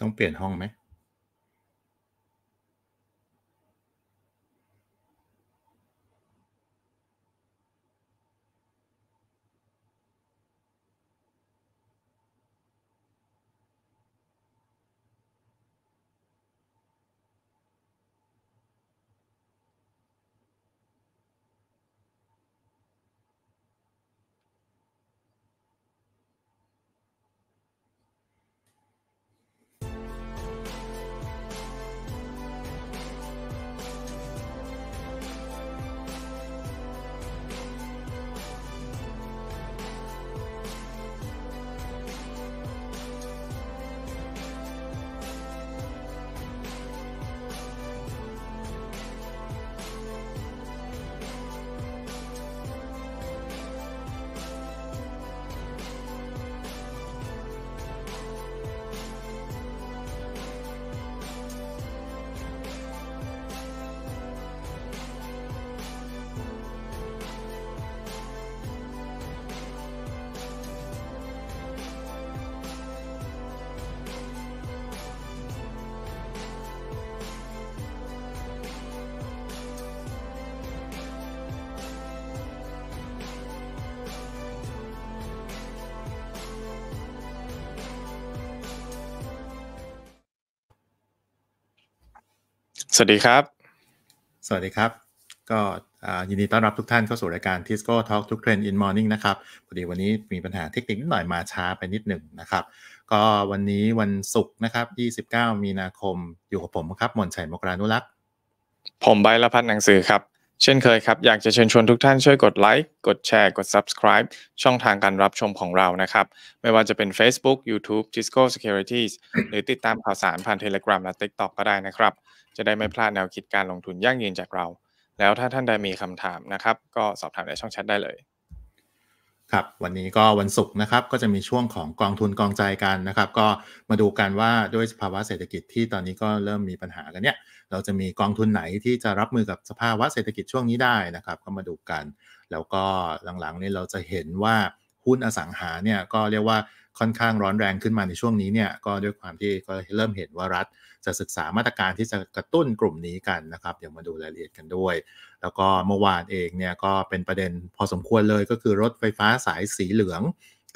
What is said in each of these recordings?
ต้องเปลี่ยนห้องไหมสวัสดีครับ สวัสดีครับ ก็ยินดีต้อนรับทุกท่านเข้าสู่รายการ Tisco Talk ทุกเทรนด์นมอร์นิ่งนะครับพอดีวันนี้มีปัญหาเทคนิคนิดหน่อยมาช้าไปนิดหนึ่งนะครับ ก็วันนี้วันศุกร์นะครับ29 มีนาคม อยู่กับผมครับมนชัย มกรานุรักษ์ ผมใบละพัฒน์หนังสือครับ เช่นเคยครับ อยากจะเชิญชวนทุกท่านช่วยกดไลค์ กดแชร์ กด subscribe ช่องทางการรับชมของเรานะครับ ไม่ว่าจะเป็น Facebook YouTube d i s c o Securities หรือติดตามข่าวสารผ่าน Telegram และ TikTok ก็ได้นะครับจะได้ไม่พลาดแนวคิดการลงทุนยั่งยืนจากเรา แล้วถ้าท่านใดมีคำถามนะครับก็สอบถามในช่องแชทได้เลย ครับวันนี้ก็วันศุกร์นะครับ ก็จะมีช่วงของกองทุนกองใจกันนะครับ ก็มาดูกันว่าด้วยสภาวะเศรษฐกิจที่ตอนนี้ก็เริ่มมีปัญหากันเนี่ยเราจะมีกองทุนไหนที่จะรับมือกับสภาวะเศรษฐกิจช่วงนี้ได้นะครับ ก็มาดูกัน แล้วก็หลังๆนี้เราจะเห็นว่า หุ้นอสังหาเนี่ยก็เรียกว่าค่อนข้างร้อนแรงขึ้นมาในช่วงนี้เนี่ยก็ด้วยความที่ก็เริ่มเห็นว่ารัฐจะศึกษามาตรการที่จะกระตุ้นกลุ่มนี้กันนะครับเดี๋ยวมาดูรายละเอียดกันด้วย แล้วก็เมื่อวานเองเนี่ยก็เป็นประเด็นพอสมควรเลย ก็คือรถไฟฟ้าสายสีเหลือง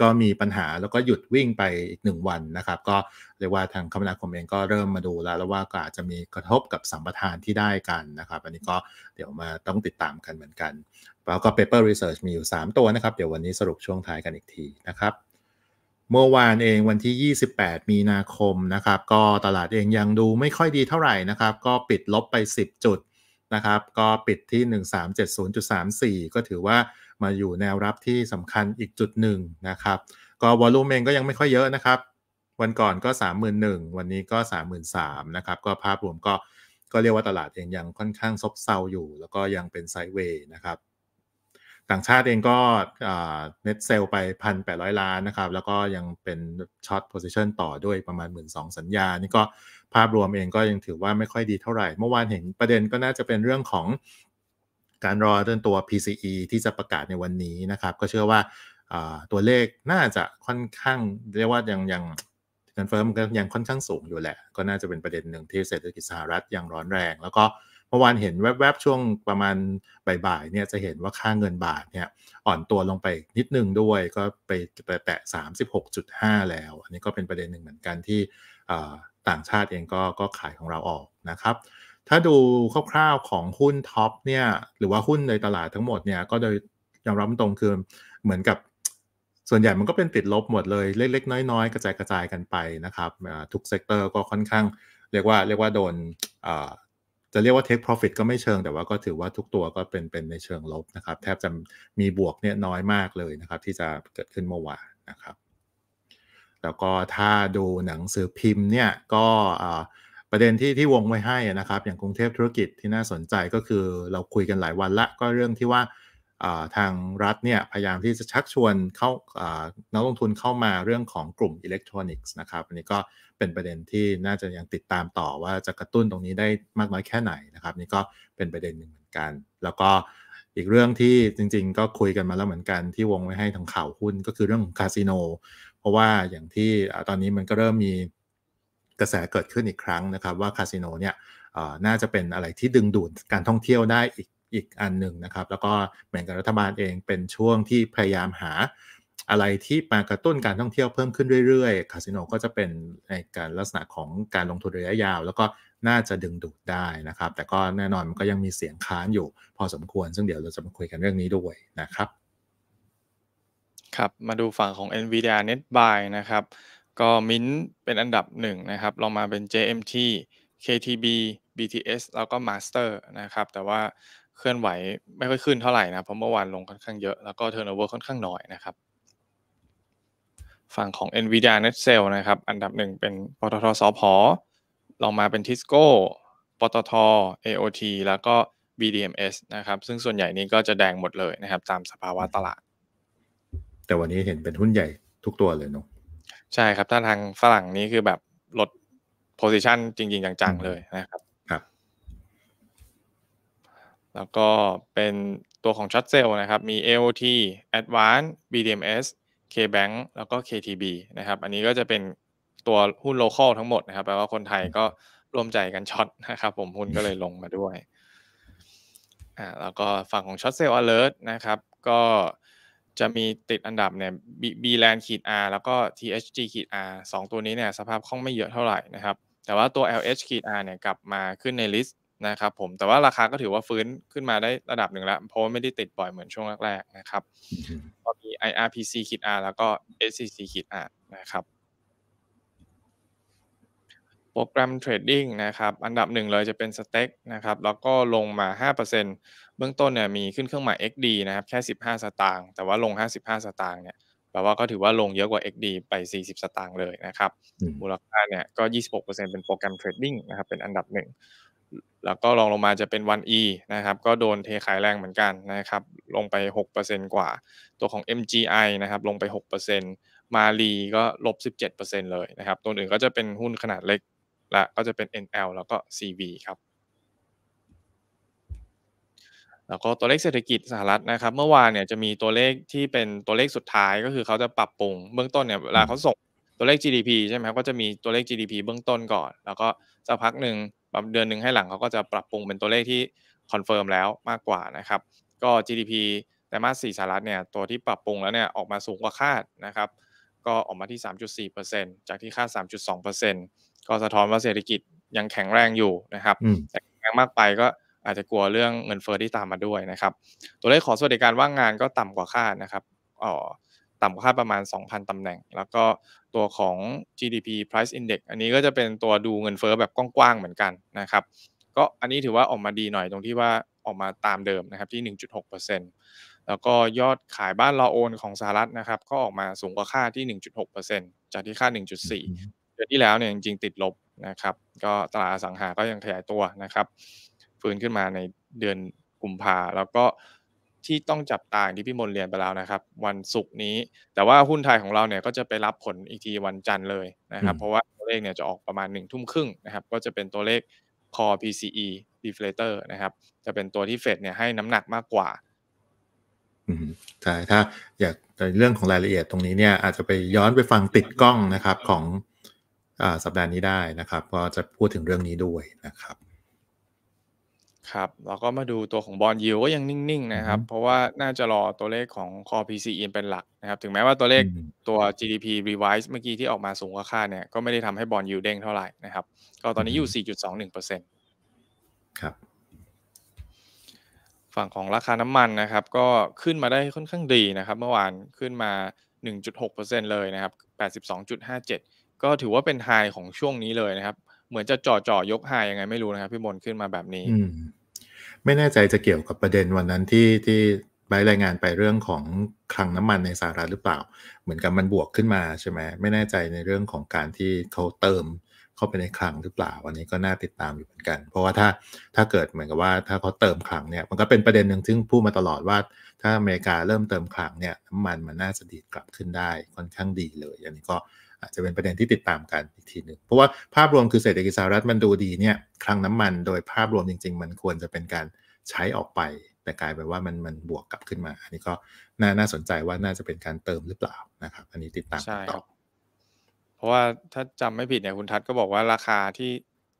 ก็มีปัญหาแล้วก็หยุดวิ่งไปอีกหนึ่งวันนะครับ ก็เรียกว่าทางคมนาคมเองก็เริ่มมาดูแล้วแล้วว่าก็อาจจะมีกระทบกับสัมปทานที่ได้กันนะครับ อันนี้ก็เดี๋ยวมาต้องติดตามกันเหมือนกันแล้วก็ Paper Research มีอยู่3ตัวนะครับเดี๋ยววันนี้สรุปช่วงท้ายกันอีกทีนะครับเมื่อวานเองวันที่ 28 มีนาคม นะครับ ก็ตลาดเองยังดูไม่ค่อยดีเท่าไหร่นะครับ ก็ปิดลบไป 10 จุดนะครับ ก็ปิดที่ 1370.34 ก็ถือว่ามาอยู่แนวรับที่สำคัญอีกจุดหนึ่งนะครับก็วอลุ่มเองก็ยังไม่ค่อยเยอะนะครับ วันก่อนก็ 31,000 วันนี้ก็ 33,000 นะครับ ก็ภาพรวมก็ก็เรียกว่าตลาดเองยังค่อนข้างซบเซาอยู่ แล้วก็ยังเป็นไซด์เวย์นะครับ่างชาติเองก็เน็ตเซลไป 1,800 ล้านนะครับแล้วก็ยังเป็นช็อตโพซิชันต่อด้วยประมาณ 1 2 0 0 0 สัญญา นี่ก็ภาพรวมเองก็ยังถือว่าไม่ค่อยดีเท่าไหร่ เมื่อวานเห็นประเด็นก็น่าจะเป็นเรื่องของการรอเรื่องตัว PCE ที่จะประกาศในวันนี้นะครับก็เชื่อว่าตัวเลขน่าจะค่อนข้างเรียกว่ายังยังเงินเฟ้อมันก็ยังค่อนข้างสูงอยู่แหละ ก็น่าจะเป็นประเด็นหนึ่งที่เศรษฐกิจสหรัฐยังร้อนแรงแล้วก็มื่อวานเห็นแวบๆช่วงประมาณบ่ายๆเนี่ยจะเห็นว่าค่าเงินบาทเนี่ยอ่อนตัวลงไปนิดนึงด้วยก็ไปแตะ 36.5 แล้วอันนี้ก็เป็นประเด็นหนึ่งเหมือนกันที่ต่างชาติเองก็ก็ขายของเราออกนะครับ ถ้าดูคร่าวๆของหุ้นท็อปเนี่ยหรือว่าหุ้นในตลาดทั้งหมดเนี่ยก็โดยยอมรับตรงคือเหมือนกับส่วนใหญ่มันก็เป็นติดลบหมดเลยเล็กๆน้อยๆ กระจายกระจายกันไปนะครับทุกเซกเตอร์ก็ค่อนข้างเรียกว่าเรียกว่าโดนจะเรียกว่า take profit ก็ไม่เชิงแต่ว่าก็ถือว่าทุกตัวก็เป็นเป็นในเชิงลบนะครับ แทบจะมีบวกเนี่ยน้อยมากเลยนะครับที่จะเกิดขึ้นเมื่อวานนะครับ แล้วก็ถ้าดูหนังสือพิมพ์เนี่ย ก็ประเด็นที่ที่วงไว้ให้นะครับ อย่างกรุงเทพธุรกิจที่น่าสนใจก็คือเราคุยกันหลายวันละก็เรื่องที่ว่าทางรัฐเนี่ย พยายามที่จะชักชวนเข้านักลงทุนเข้ามาเรื่องของกลุ่มอิเล็กทรอนิกส์นะครับอันนี้ก็เป็นประเด็นที่น่าจะยังติดตามต่อว่าจะกระตุ้นตรงนี้ได้มากน้อยแค่ไหนนะครับนี่ก็เป็นประเด็นหนึ่งเหมือนกัน แล้วก็อีกเรื่องที่จริง ๆ ก็คุยกันมาแล้วเหมือนกันที่วงไว้ให้ทางข่าวหุ้น ก็คือเรื่องของคาสิโนเพราะว่าอย่างที่ตอนนี้มันก็เริ่มมีกระแสเกิดขึ้นอีกครั้งนะครับ ว่าคาสิโนเนี่ยน่าจะเป็นอะไรที่ดึงดูดการท่องเที่ยวได้อีกอีกอันหนึ่งนะครับแล้วก็เหมือนกับรัฐบาลเองเป็นช่วงที่พยายามหาอะไรที่มากระตุ้นการท่องเที่ยวเพิ่มขึ้นเรื่อยๆ คาสิโนก็จะเป็นในการลักษณะของการลงทุนระยะยาว แล้วก็น่าจะดึงดูดได้นะครับ แต่ก็แน่นอนมันก็ยังมีเสียงค้านอยู่พอสมควร ซึ่งเดี๋ยวเราจะมาคุยกันเรื่องนี้ด้วยนะครับ ครับ มาดูฝั่งของ NVIDIA NetBuy นะครับ ก็มิ้นเป็นอันดับหนึ่งนะครับลองมาเป็น JMT KTB BTS แล้วก็ Master นะครับ แต่ว่าเคลื่อนไหวไม่ค่อยขึ้นเท่าไหร่นะ เพราะเมื่อวานลงค่อนข้างเยอะ แล้วก็เทอร์โนเวอร์ค่อนข้างน้อยนะครับฝั่งของ NVIDIA n e t c e l นะครับ อันดับหนึ่งเป็นปตทสอพอลองมาเป็น Tisco ปตท AOT แล้วก็ BDMs นะครับ ซึ่งส่วนใหญ่นี้ก็จะแดงหมดเลยนะครับ ตามสภาวะตลาด แต่วันนี้เห็นเป็นหุ้นใหญ่ทุกตัวเลยเนาะใช่ครับถ้าทางฝรั่งนี้คือแบบลด position จริงๆ จังๆเลยนะครับ ครับ แล้วก็เป็นตัวของชัดตเซลนะครับมี AOT Advanced BDMs KBank แล้วก็ KTB นะครับ อันนี้ก็จะเป็นตัวหุ้นโลเคอลทั้งหมดนะครับแปลว่าคนไทยก็ร่วมใจกันช็อตนะครับผมหุ้นก็เลยลงมาด้วยอ่าแล้วก็ฝั่งของช็อตเซลล์อเลอร์นะครับ ก็จะมีติดอันดับเนี่ย B Land ขีด R แล้วก็ THG ขีด R สองตัวนี้เนี่ยสภาพคล่องไม่เยอะเท่าไหร่นะครับ แต่ว่าตัว LH ขีด R เนี่ยกลับมาขึ้นในลิสต์นะครับผมแต่ว่าราคาก็ถือว่าฟื้นขึ้นมาได้ระดับหนึ่งแล้วเพราะว่าไม่ได้ติดบ่อยเหมือนช่วงแรกๆนะครับก็มี IRPC ขีด R แล้วก็ SCC ขีด R นะครับ โปรแกรมเทรดดิ้งนะครับ อันดับหนึ่งเลยจะเป็นสเต็กนะครับแล้วก็ลงมา 5%เบื้องต้นเนี่ยมีขึ้นเครื่องหมาย XD นะครับแค่ 15 สตางค์แต่ว่าลง 55 สตางค์เนี่ยแปลว่าก็ถือว่าลงเยอะกว่า XD ไป 40 สตางค์เลยนะครับมูลค่าเนี่ยก็26%เป็นโปรแกรมเทรดดิ้งนะครับเป็นอันดับหนึ่งแล้วก็รองลงมาจะเป็นวัน e นะครับก็โดนเทขายแรงเหมือนกันนะครับลงไป 6%กว่า ตัวของ MGI นะครับลงไป 6%มาลีก็ลบ 17%เลยนะครับตัวอื่นก็จะเป็นหุ้นขนาดเล็กและก็จะเป็น NL แล้วก็ CV ครับแล้วก็ตัวเลขเศรษฐกิจสหรัฐนะครับ เมื่อวานเนี่ยจะมีตัวเลขที่เป็นตัวเลขสุดท้าย ก็คือเขาจะปรับปรุงเบื้องต้นเนี่ยเวลาเขาส่งตัวเลข GDP ใช่ไหมครับก็จะมีตัวเลข GDP เบื้องต้นก่อน แล้วก็สักพักหนึ่งเดือนหนึ่งให้หลังเขาก็จะปรับปรุงเป็นตัวเลขที่คอนเฟิร์มแล้วมากกว่านะครับ ก็ GDP ไตรมาสสี่สหรัฐเนี่ยตัวที่ปรับปรุงแล้วเนี่ยออกมาสูงกว่าคาดนะครับ ก็ออกมาที่ 3.4%จากที่คาด3.2%ก็สะท้อนว่าเศรษฐกิจยังแข็งแรงอยู่นะครับ แต่แข็งแรงมากไปก็อาจจะกลัวเรื่องเงินเฟอ้อที่ตามมาด้วยนะครับ ตัวเลขขอสวัสดิการว่างงานก็ต่ำกว่าคาดนะครับอ๋อต่ำกว่าค่าประมาณ 2,000 ตำแหน่ง แล้วก็ตัวของ GDP Price Index อันนี้ก็จะเป็นตัวดูเงินเฟอ้อแบบกว้างๆ เหมือนกันนะครับ ก็อันนี้ถือว่าออกมาดีหน่อยตรงที่ว่าออกมาตามเดิมนะครับที่ 1.6%แล้วก็ยอดขายบ้านรอโอนของสหรัฐนะครับ ก็ออกมาสูงกว่าค่าที่ 1.6%จากที่ค่า 1.4 เดือนที่แล้วเนี่ยจริงๆติดลบนะครับ ก็ตลาดสังหาก็ยังขยายตัวนะครับฟื้นขึ้นมาในเดือนกุมภาแล้วก็ที่ต้องจับตาที่พี่มนเรียนไปแล้วนะครับ วันศุกร์นี้ แต่ว่าหุ้นไทยของเราเนี่ยก็จะไปรับผลอีกทีวันจันทร์เลยนะครับ เพราะว่าตัวเลขเนี่ยจะออกประมาณหนึ่งทุ่มครึ่งนะครับ ก็จะเป็นตัวเลข core PCE deflator นะครับ จะเป็นตัวที่เฟดเนี่ยให้น้ำหนักมากกว่าใช่ ถ้าอยากเรื่องของรายละเอียดตรงนี้เนี่ย อาจจะไปย้อนไปฟังติดกล้องนะครับของอสัปดาห์นี้ได้นะครับก็จะพูดถึงเรื่องนี้ด้วยนะครับครับแล้วก็มาดูตัวของบอลยูก็ยังนิ่งๆนะครับ เพราะว่าน่าจะรอตัวเลขของคอ r e PCE เป็นหลักนะครับ ถึงแม้ว่าตัวเลขตัว GDP revise เมื่อกี้ที่ออกมาสูงกว่าคาดเนี่ยก็ไม่ได้ทำให้บอลยูเด้งเท่าไหร่นะครับ ก็ตอนนี้อยู่4.21%ครับ ฝั่งของราคาน้ำมันนะครับ ก็ขึ้นมาได้ค่อนข้างดีนะครับ เมื่อวานขึ้นมา 1.6%เลยนะครับ82.57 ก็ถือว่าเป็นไฮของช่วงนี้เลยนะครับ เหมือนจะจ่อๆยกไฮยังไงไม่รู้นะครับพี่มนขึ้นมาแบบนี้อืไม่แน่ใจจะเกี่ยวกับประเด็นวันนั้นที่ที่ใบรายงานไปเรื่องของคลังน้ำมันในสหรัฐหรือเปล่า เหมือนกับมันบวกขึ้นมาใช่ไหมไม่แน่ใจในเรื่องของการที่เขาเติม เข้าไปในคลังหรือเปล่าวันนี้ก็น่าติดตามอยู่เหมือนกัน เพราะว่าถ้าถ้าเกิดเหมือนกับว่า ถ้าเขาเติมคลังเนี่ยมันก็เป็นประเด็นหนึ่งซึ่งพูดมาตลอดว่าถ้าอเมริกาเริ่มเติมคลังเนี่ยน้ำมันมันน่าจะดีดกลับขึ้นได้ค่อนข้างดีเลยอันนี้ก็าจจะเป็นประเด็นที่ติดตามกันอีกทีหนึ่งเพราะว่าภาพรวมคือเศรษฐกิจสหรัฐมันดูดีเนี่ยคลังน้ำมันโดยภาพรวมจริง ๆ มันควรจะเป็นการใช้ออกไปแต่กลายเป็นว่ามันมันบวกกลับขึ้นมา อันนี้ก็น่าน่าสนใจว่าน่าจะเป็นการเติมหรือเปล่านะครับ อันนี้ติดตามต่อเพราะว่าถ้าจำไม่ผิดเนี่ยคุณทัศน์ก็บอกว่าราคาที่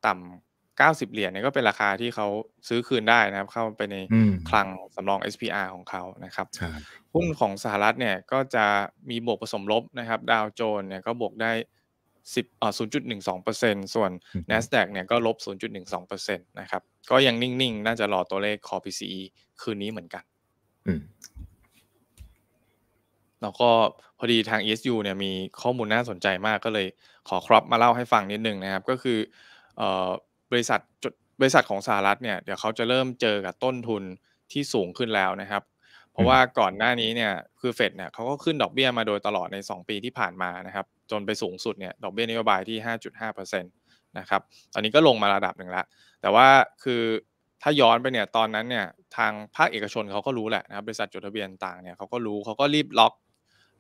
ต่ำเก้าสิบเหรียญเนี่ยก็เป็นราคาที่เขาซื้อคืนได้นะครับเข้าไปในคลังสำรอง SPR ของเขานะครับหุ้นของสหรัฐเนี่ยก็จะมีบวกผสมลบนะครับดาวโจน เนี่ยก็บวกได้สิบอ่ศูนย์จุดหนึ่งสองเปอร์เซ็นส่วน n a s d a q เนี่ยก็ลบศูนย์จุดหนึ่งสองเปอร์เซ็นตนะครับก็ยังนิ่งๆน่าจะรอตัวเลขคอ PCE คืนนี้เหมือนกันแล้วก็พอดีทาง ESU เนี่ยมีข้อมูลน่าสนใจมากก็เลย ขอครอบมาเล่าให้ฟังนิดนึงนะครับ ก็คือเอ่อบริษัทจดบริษัทของสหรัฐเนี่ยเดี๋ยวเขาจะเริ่มเจอกับต้นทุนที่สูงขึ้นแล้วนะครับ เพราะว่าก่อนหน้านี้เนี่ยคือเฟดเนี่ยเขาก็ขึ้นดอกเบี้ยมาโดยตลอดใน 2 ปีที่ผ่านมานะครับ จนไปสูงสุดเนี่ยดอกเบี้ยนโยบายที่ 5.5%นะครับตอนนี้ก็ลงมาระดับหนึ่งละแต่ว่าคือถ้าย้อนไปเนี่ยตอนนั้นเนี่ยทางภาคเอกชนเขาก็รู้แหละนะครับบริษัทจดทะเบียนต่างเนี่ยเขาก็รู้เขาก็รีบล็อก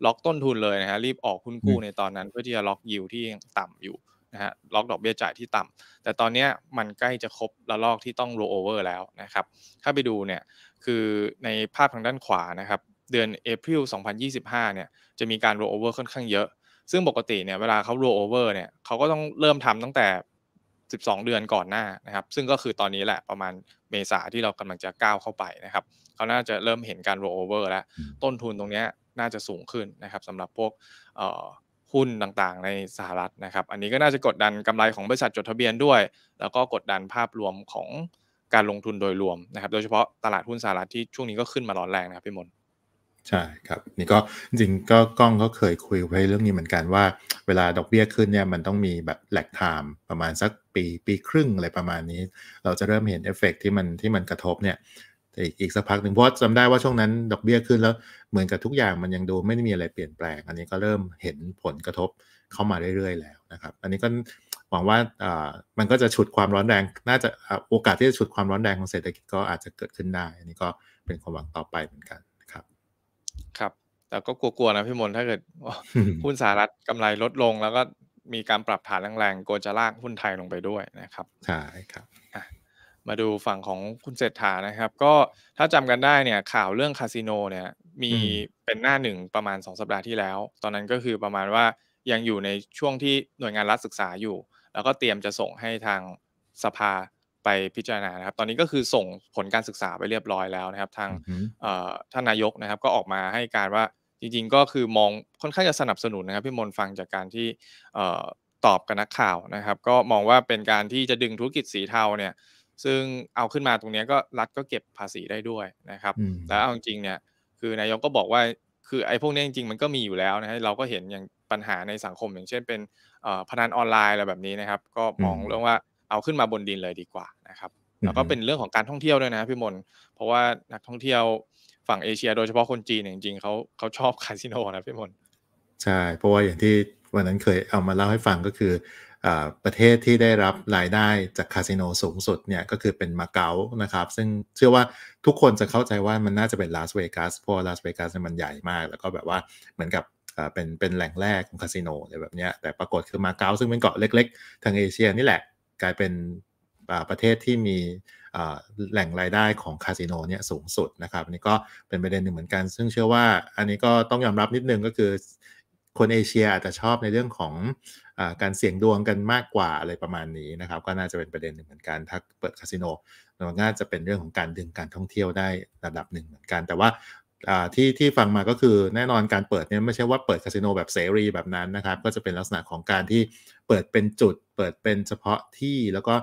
ล็อกต้นทุนเลยนะฮะรีบออกหุ้นกู้ในตอนนั้นเพื่อที่จะล็อกยิวที่ยังต่ำอยู่นะฮะล็อกดอกเบี้ยจ่ายที่ต่ำแต่ตอนนี้มันใกล้จะครบระลอกที่ต้องโรเวอร์แล้วนะครับ ถ้าไปดูเนี่ย คือในภาพทางด้านขวานะครับ เดือนเอพิล2025 เนี่ย จะมีการโรเวอร์ค่อนข้างเยอะ ซึ่งปกติเนี่ยเวลาเขาโรเวอร์เนี่ยเขาก็ต้องเริ่มทำตั้งแต่ 12 เดือนก่อนหน้านะครับ ซึ่งก็คือตอนนี้แหละประมาณเมษาที่เรากำลังจะก้าวเข้าไปนะครับ เขาน่าจะเริ่มเห็นการโรเวอร์แล้ว ต้นทุนตรงนี้น่าจะสูงขึ้นนะครับสำหรับพวกหุ้นต่างๆ ในสหรัฐนะครับ อันนี้ก็น่าจะกดดันกำไรของบริษัทจดทะเบียนด้วย แล้วก็กดดันภาพรวมของการลงทุนโดยรวมนะครับโดยเฉพาะตลาดหุ้นสหรัฐที่ช่วงนี้ก็ขึ้นมาร้อนแรงนะครับพี่มนใช่ครับ นี่ก็จริงก็กล้องก็เคยคุยไปเรื่องนี้เหมือนกันว่า เวลาดอกเบี้ยขึ้นเนี่ยมันต้องมีแบบแหลกไทม์ประมาณสักปีปีครึ่งอะไรประมาณนี้ เราจะเริ่มเห็นเอฟเฟกที่มันที่มันกระทบเนี่ยแต่อีกสักพักหนึ่งเพราะจำได้ว่าช่วงนั้นดอกเบี้ยขึ้นแล้วเหมือนกับทุกอย่างมันยังดูไม่ได้มีอะไรเปลี่ยนแปลง อันนี้ก็เริ่มเห็นผลกระทบเข้ามาเรื่อยๆแล้วนะครับอันนี้ก็หวังว่ามันก็จะฉุดความร้อนแรง น่าจะโอกาสที่จะฉุดความร้อนแรงของเศรษฐกิจก็อาจจะเกิดขึ้นได้ อันนี้ก็เป็นความหวังต่อไปเหมือนกันนะครับครับแต่ก็กลัวๆนะพี่มนถ้าเกิดหุ้นสหรัฐกำไรลดลง แล้วก็มีการปรับฐานแรงๆกลัวจะลากหุ้นไทยลงไปด้วยนะครับใช่ครับมาดูฝั่งของคุณเศรษฐานะครับก็ถ้าจำกันได้เนี่ยข่าวเรื่องคาสิโนเนี่ยมีเป็นหน้าหนึ่งประมาณ2สัปดาห์ที่แล้ว ตอนนั้นก็คือประมาณว่ายังอยู่ในช่วงที่หน่วยงานรัฐศึกษาอยู่ แล้วก็เตรียมจะส่งให้ทางสภาไปพิจารณานะครับ ตอนนี้ก็คือส่งผลการศึกษาไปเรียบร้อยแล้วนะครับ ทางท่านนายกนะครับก็ออกมาให้การว่าจริงๆก็คือมองค่อนข้างจะสนับสนุนนะครับพี่มนฟังจากการที่ตอบกับนักข่าวนะครับ ก็มองว่าเป็นการที่จะดึงธุรกิจสีเทาเนี่ยซึ่งเอาขึ้นมาตรงนี้ก็รัฐก็เก็บภาษีได้ด้วยนะครับแล้วเอาจริงเนี่ย คือนายกก็บอกว่าคือไอ้พวกนี้จริงๆมันก็มีอยู่แล้วนะเราก็เห็นอย่างปัญหาในสังคมอย่างเช่นเป็นพนันออนไลน์อะไรแบบนี้นะครับก็มองเรื่องว่าเอาขึ้นมาบนดินเลยดีกว่านะครับแล้วก็เป็นเรื่องของการท่องเที่ยวด้วยนะพี่มนเพราะว่านักท่องเที่ยวฝั่งเอเชีย โดยเฉพาะคนจีนจริงๆเขาเขาชอบคาสิโนนะพี่มนใช่ เพราะว่าอย่างที่วันนั้นเคยเอามาเล่าให้ฟังก็คือประเทศที่ได้รับรายได้จากคาสิโนสูงสุดเนี่ยก็คือเป็นมาเก๊านะครับ ซึ่งเชื่อว่าทุกคนจะเข้าใจว่ามันน่าจะเป็นลาสเวกัสเพราะลาสเวกัสมันใหญ่มาก แล้วก็แบบว่าเหมือนกับเป็นเป็นแหล่งแรกของคาสิโนอะไรแบบนี้แต่ปรากฏคือมาเก๊าซึ่งเป็นเกาะเล็ก ๆ ทางเอเชียนี่แหละกลายเป็นประเทศที่มีแหล่งรายได้ของคาสิโนเนี่ยสูงสุดนะครับอันนี้ก็เป็นประเด็นหนึ่งเหมือนกัน ซึ่งเชื่อว่าอันนี้ก็ต้องยอมรับนิดนึงก็คือคนเอเชียอาจจะชอบในเรื่องของการเสี่ยงดวงกันมากกว่าอะไรประมาณนี้นะครับ ก็น่าจะเป็นประเด็นหนึ่งเหมือนกันถ้าเปิดคาสิโนมันน่าจะเป็นเรื่องของการดึงการท่องเที่ยวได้ระดับหนึ่งเหมือนกัน แต่ว่าที่ที่ฟังมาก็คือแน่นอนการเปิดเนี่ยไม่ใช่ว่าเปิดคาสิโนแบบเสรีแบบนั้นนะครับ ก็จะเป็นลักษณะของการที่เปิดเป็นจุดเปิดเป็นเฉพาะที่แล้วก็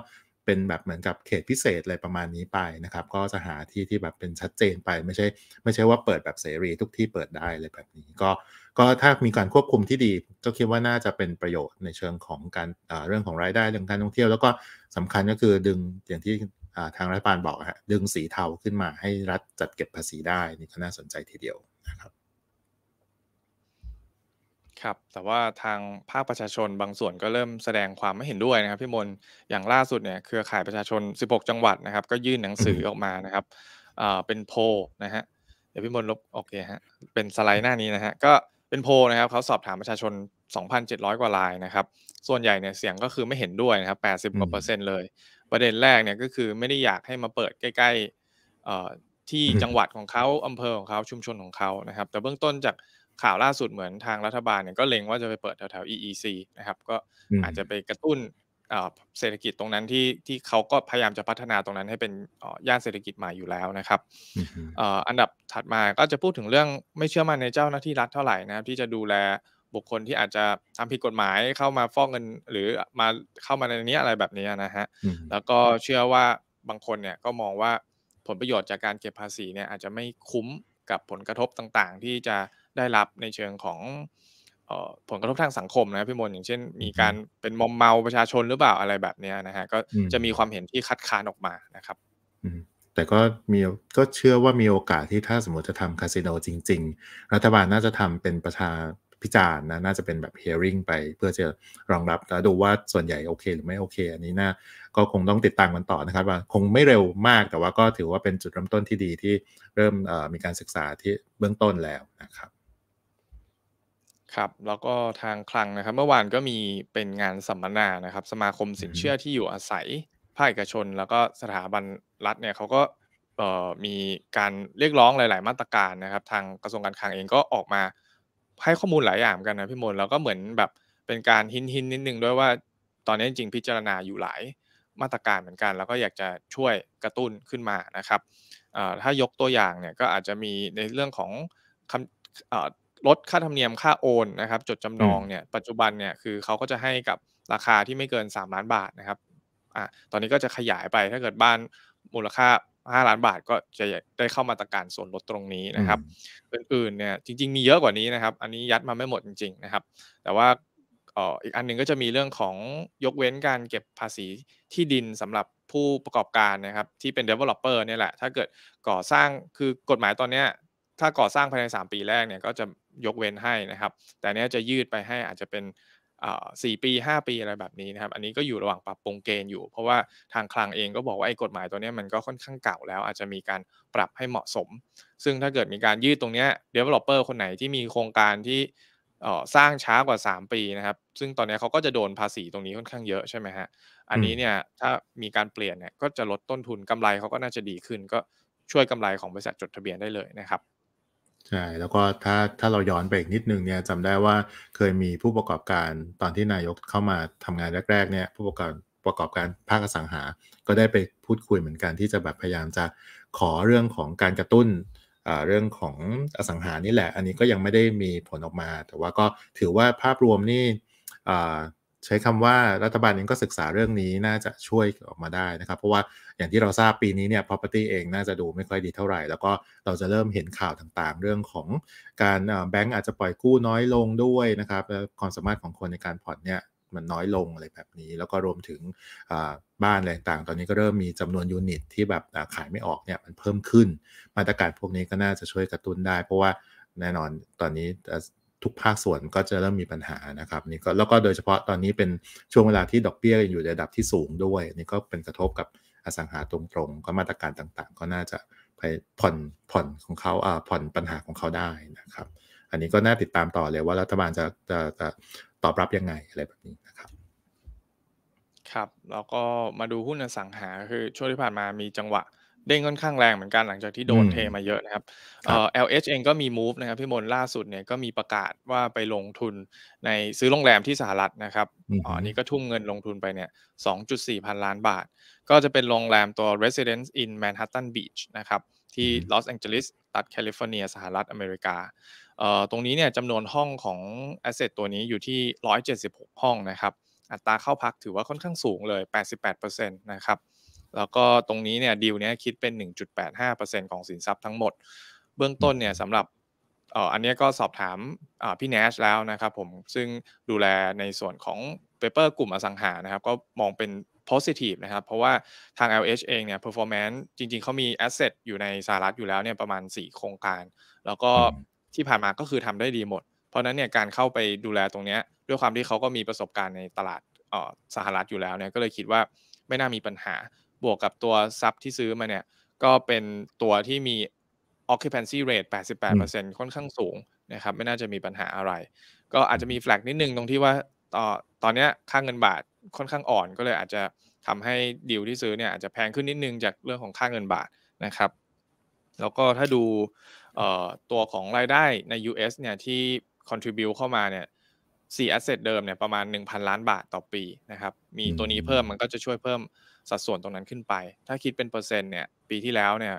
เป็นแบบเหมือนกับเขตพิเศษอะไรประมาณนี้ไปนะครับ ก็จะหาที่ที่แบบเป็นชัดเจนไปไม่ใช่ ไม่ใช่ว่าเปิดแบบเสรีทุกที่เปิดได้เลยแบบนี้ก็ก็ถ้ามีการควบคุมที่ดี ก็คิดว่าน่าจะเป็นประโยชน์ในเชิงของการเรื่องของรายได้เรื่องการท่องเที่ยว แล้วก็สำคัญก็คือดึงอย่างที่ทางรัฐบาลบอกฮะดึงสีเทาขึ้นมาให้รัฐจัดเก็บภาษีได้นี่ก็น่าสนใจทีเดียวนะครับครับ แต่ว่าทางภาคประชาชนบางส่วนก็เริ่มแสดงความไม่เห็นด้วยนะครับ พี่มนอย่างล่าสุดเนี่ยเครือข่ายประชาชน 16 จังหวัดนะครับ ก็ยื่นหนังสือออกมานะครับเป็นโพนะฮะเดี๋ยวพี่มนลบโอเคฮะเป็นสไลด์หน้านี้นะฮะก็เป็นโพนะครับเขาสอบถามประชาชน 2,700 กว่ารายนะครับ ส่วนใหญ่เนี่ยเสียงก็คือไม่เห็นด้วยนะครับ 80 กว่าเปอร์เซ็นต์เลย ประเด็นแรกเนี่ยก็คือไม่ได้อยากให้มาเปิดใกล้ๆ ที่จังหวัดของเขาอำเภอของเขาชุมชนของเขานะครับ แต่เบื้องต้นจากข่าวล่าสุดเหมือนทางรัฐบาลเนี่ยก็เล็งว่าจะไปเปิดแถว ๆ EEC นะครับ ก็อาจจะไปกระตุ้นเศรษฐกิจตรงนั้นที่ที่เขาก็พยายามจะพัฒนาตรงนั้นให้เป็นย่านเศรษฐกิจใหม่อยู่แล้วนะครับ อันดับถัดมาก็จะพูดถึงเรื่องไม่เชื่อมั่นในเจ้าหน้าที่รัฐเท่าไหร่นะครับที่จะดูแลบุคคลที่อาจจะทำผิดกฎหมายเข้ามาฟ้องเงินหรือมาเข้ามาในนี้อะไรแบบนี้นะฮะแล้วก็เชื่อว่าบางคนเนี่ยก็มองว่าผลประโยชน์จากการเก็บภาษีเนี่ยอาจจะไม่คุ้มกับผลกระทบต่างๆ ที่จะได้รับในเชิงของผลกระทบทางสังคมนะพี่มนอย่างเช่นมีการเป็นมอมเมาประชาชนหรือเปล่าอะไรแบบนี้นะฮะก็จะมีความเห็นที่คัดค้านออกมานะครับแต่ก็มีก็เชื่อว่ามีโอกาสที่ถ้าสมมติจะทำคาสิโนจริง ๆ รัฐบาลน่าจะทำเป็นประชาพิจารณ์นะน่าจะเป็นแบบเฮ a r i n g ไปเพื่อจะรองรับแล้วดูว่าส่วนใหญ่โอเคหรือไม่โอเคอันนี้น่าก็คงต้องติดตามกันต่อนะครับ ว่า คงไม่เร็วมากแต่ว่าก็ถือว่าเป็นจุดเริ่มต้นที่ดีที่เริ่มมีการศึกษาที่เบื้องต้นแล้วนะครับครับ แล้วก็ทางคลังนะครับเมื่อวานก็มีเป็นงานสัมมนานะครับ สมาคมสินเชื่อที่อยู่อาศัยภาคเอกชน แล้วก็สถาบันรัฐเนี่ยเขาก็มีการเรียกร้องหลาย ๆมาตรการนะครับทางกระทรวงการคลังเองก็ออกมาให้ข้อมูลหลายอย่างกันนะพี่มลแล้วก็เหมือนแบบเป็นการหินหินนิดนึงด้วยว่าตอนนี้จริงพิจารณาอยู่หลายมาตรการเหมือนกัน แล้วก็อยากจะช่วยกระตุ้นขึ้นมานะครับถ้ายกตัวอย่างเนี่ยก็อาจจะมีในเรื่องของลดค่าธรรมเนียมค่าโอนนะครับจดจำนองเนี่ยปัจจุบันเนี่ยคือเขาก็จะให้กับราคาที่ไม่เกิน 3 ล้านบาทนะครับอ่ะตอนนี้ก็จะขยายไปถ้าเกิดบ้านมูลค่า 5 ล้านบาทก็จะได้เข้ามาตรการส่วนลดตรงนี้นะครับอื่นๆเนี่ยจริงๆมีเยอะกว่านี้นะครับ อันนี้ยัดมาไม่หมดจริงๆนะครับ แต่ว่าอีกอันหนึ่งก็จะมีเรื่องของยกเว้นการเก็บภาษีที่ดินสำหรับผู้ประกอบการนะครับ ที่เป็น developer เนี่ยแหละถ้าเกิดก่อสร้างคือกฎหมายตอนนี้ถ้าก่อสร้างภายใน 3 ปีแรกเนี่ยก็จะยกเว้นให้นะครับ แต่เนี้ยจะยืดไปให้อาจจะเป็นสี่ปี 5 ปีอะไรแบบนี้นะครับ อันนี้ก็อยู่ระหว่างปรับปรุงเกณฑ์อยู่เพราะว่าทางคลังเองก็บอกว่าไอ้กฎหมายตัวนี้มันก็ค่อนข้างเก่าแล้วอาจจะมีการปรับให้เหมาะสม ซึ่งถ้าเกิดมีการยืดตรงนี้ developer คนไหนที่มีโครงการที่สร้างช้ากว่า 3 ปีนะครับซึ่งตอนนี้เขาก็จะโดนภาษีตรงนี้ค่อนข้างเยอะใช่ไหมฮะอันนี้เนี่ยถ้ามีการเปลี่ยนเนี่ยก็จะลดต้นทุนกำไรเขาก็น่าจะดีขึ้น ก็ช่วยกำไรของบริษัทจดทะเบียนได้เลยนะครับใช่แล้วก็ถ้าถ้าเราย้อนไปอีกนิดนึงเนี่ยจำได้ว่าเคยมีผู้ประกอบการตอนที่นายกเข้ามาทำงานแรกๆเนี่ยผู้ประกอบประกอบการภาคสังหา ก็ได้ไปพูดคุยเหมือนกันที่จะแบบพยายามจะขอเรื่องของการกระตุ้นเรื่องของอสังหานี่แหละ อันนี้ก็ยังไม่ได้มีผลออกมาแต่ว่าก็ถือว่าภาพรวมนี่ใช้คำว่ารัฐบาลเองก็ศึกษาเรื่องนี้น่าจะช่วยออกมาได้นะครับเพราะว่าอย่างที่เราทราบปีนี้เนี่ย property เองน่าจะดูไม่ค่อยดีเท่าไหร่แล้วก็เราจะเริ่มเห็นข่าวต่างๆ เรื่องของการแบงก์อาจจะปล่อยกู้น้อยลงด้วยนะครับความสามารถของคนในการผ่อนเนี่ยมันน้อยลงอะไรแบบนี้แล้วก็รวมถึงบ้านอะไรต่างๆตอนนี้ก็เริ่มมีจำนวนยูนิตที่แบบขายไม่ออกเนี่ยมันเพิ่มขึ้น มาตรการพวกนี้ก็น่าจะช่วยกระตุ้นได้ เพราะว่าแน่นอนตอนนี้ทุกภาคส่วนก็จะเริ่มมีปัญหานะครับนี่ก็แล้วก็โดยเฉพาะตอนนี้เป็นช่วงเวลาที่ดอกเบี้ยอยู่ในระดับที่สูงด้วยนี่ก็เป็นกระทบกับอสังหาตรงๆก็มาตรการต่างๆ ก็น่าจะไปผ่อนผ่อนของเขาอ่าผ่อนปัญหาของเขาได้นะครับอันนี้ก็น่าติดตามต่อเลยว่ารัฐบาลจะจะจะตอบรับยังไงอะไรแบบนี้นะครับครับแล้วก็มาดูหุ้นอสังหาคือช่วงที่ผ่านมามีจังหวะเด้งค่อนข้างแรงเหมือนกันหลังจากที่โดนเทมาเยอะนะครับ เอ่อ LH เองก็มี move นะครับพี่มนล่าสุดเนี่ยก็มีประกาศว่าไปลงทุนในซื้อโรงแรมที่สหรัฐนะครับ อ๋อนี่ก็ทุ่มเงินลงทุนไปเนี่ย2.4พันล้านบาท ก็จะเป็นโรงแรมตัว Residence in Manhattan Beach นะครับที่ลอสแองเจลิสรัฐแคลิฟอร์เนียสหรัฐอเมริกา เอ่อ ตรงนี้เนี่ยจำนวนห้องของ asset ตัวนี้อยู่ที่ 176 ห้องนะครับ อัตราเข้าพักถือว่าค่อนข้างสูงเลย88%นะครับแล้วก็ตรงนี้เนี่ยดีลเนี้ยคิดเป็น1.85%ของสินทรัพย์ทั้งหมดเบื้องต้นเนี่ยสำหรับอันนี้ก็สอบถามพี่เนชแล้วนะครับผมซึ่งดูแลในส่วนของเปเปอร์กลุ่มอสังหานะครับก็มองเป็น positive นะครับเพราะว่าทาง LH เองเนี่ย performance จริง ๆเขามี asset อยู่ในสหรัฐอยู่แล้วเนี่ยประมาณ 4 โครงการ แล้วก็ที่ผ่านมาก็คือทำได้ดีหมดเพราะนั้นเนี่ยการเข้าไปดูแลตรงนี้ด้วยความที่เขาก็มีประสบการณ์ในตลาดสหรัฐอยู่แล้วเนี่ยก็เลยคิดว่าไม่น่ามีปัญหาบวกกับตัวซับที่ซื้อมาเนี่ยก็เป็นตัวที่มี occupancy rate 88%ค่อนข้างสูงนะครับไม่น่าจะมีปัญหาอะไร ก็อาจจะมีแฟลกนิดนึงตรงที่ว่าต่อตอนนี้ค่างเงินบาทค่อนข้างอ่อนก็เลยอาจจะทำให้ดิวที่ซื้อเนี่ยอาจจะแพงขึ้นนิดนึงจากเรื่องของค่างเงินบาทนะครับแล้วก็ถ้าดูตัวของรายได้ใน US เนี่ยที่ c o n t r i b u e เข้ามาเนี่ยสี่ asset เดิมเนี่ยประมาณ 1,000 ล้านบาทต่อปีนะครับมีตัวนี้เพิ่มมันก็จะช่วยเพิ่มสัดส่วนตรงนั้นขึ้นไป ถ้าคิดเป็นเปอร์เซ็นต์เนี่ย ปีที่แล้วเนี่ย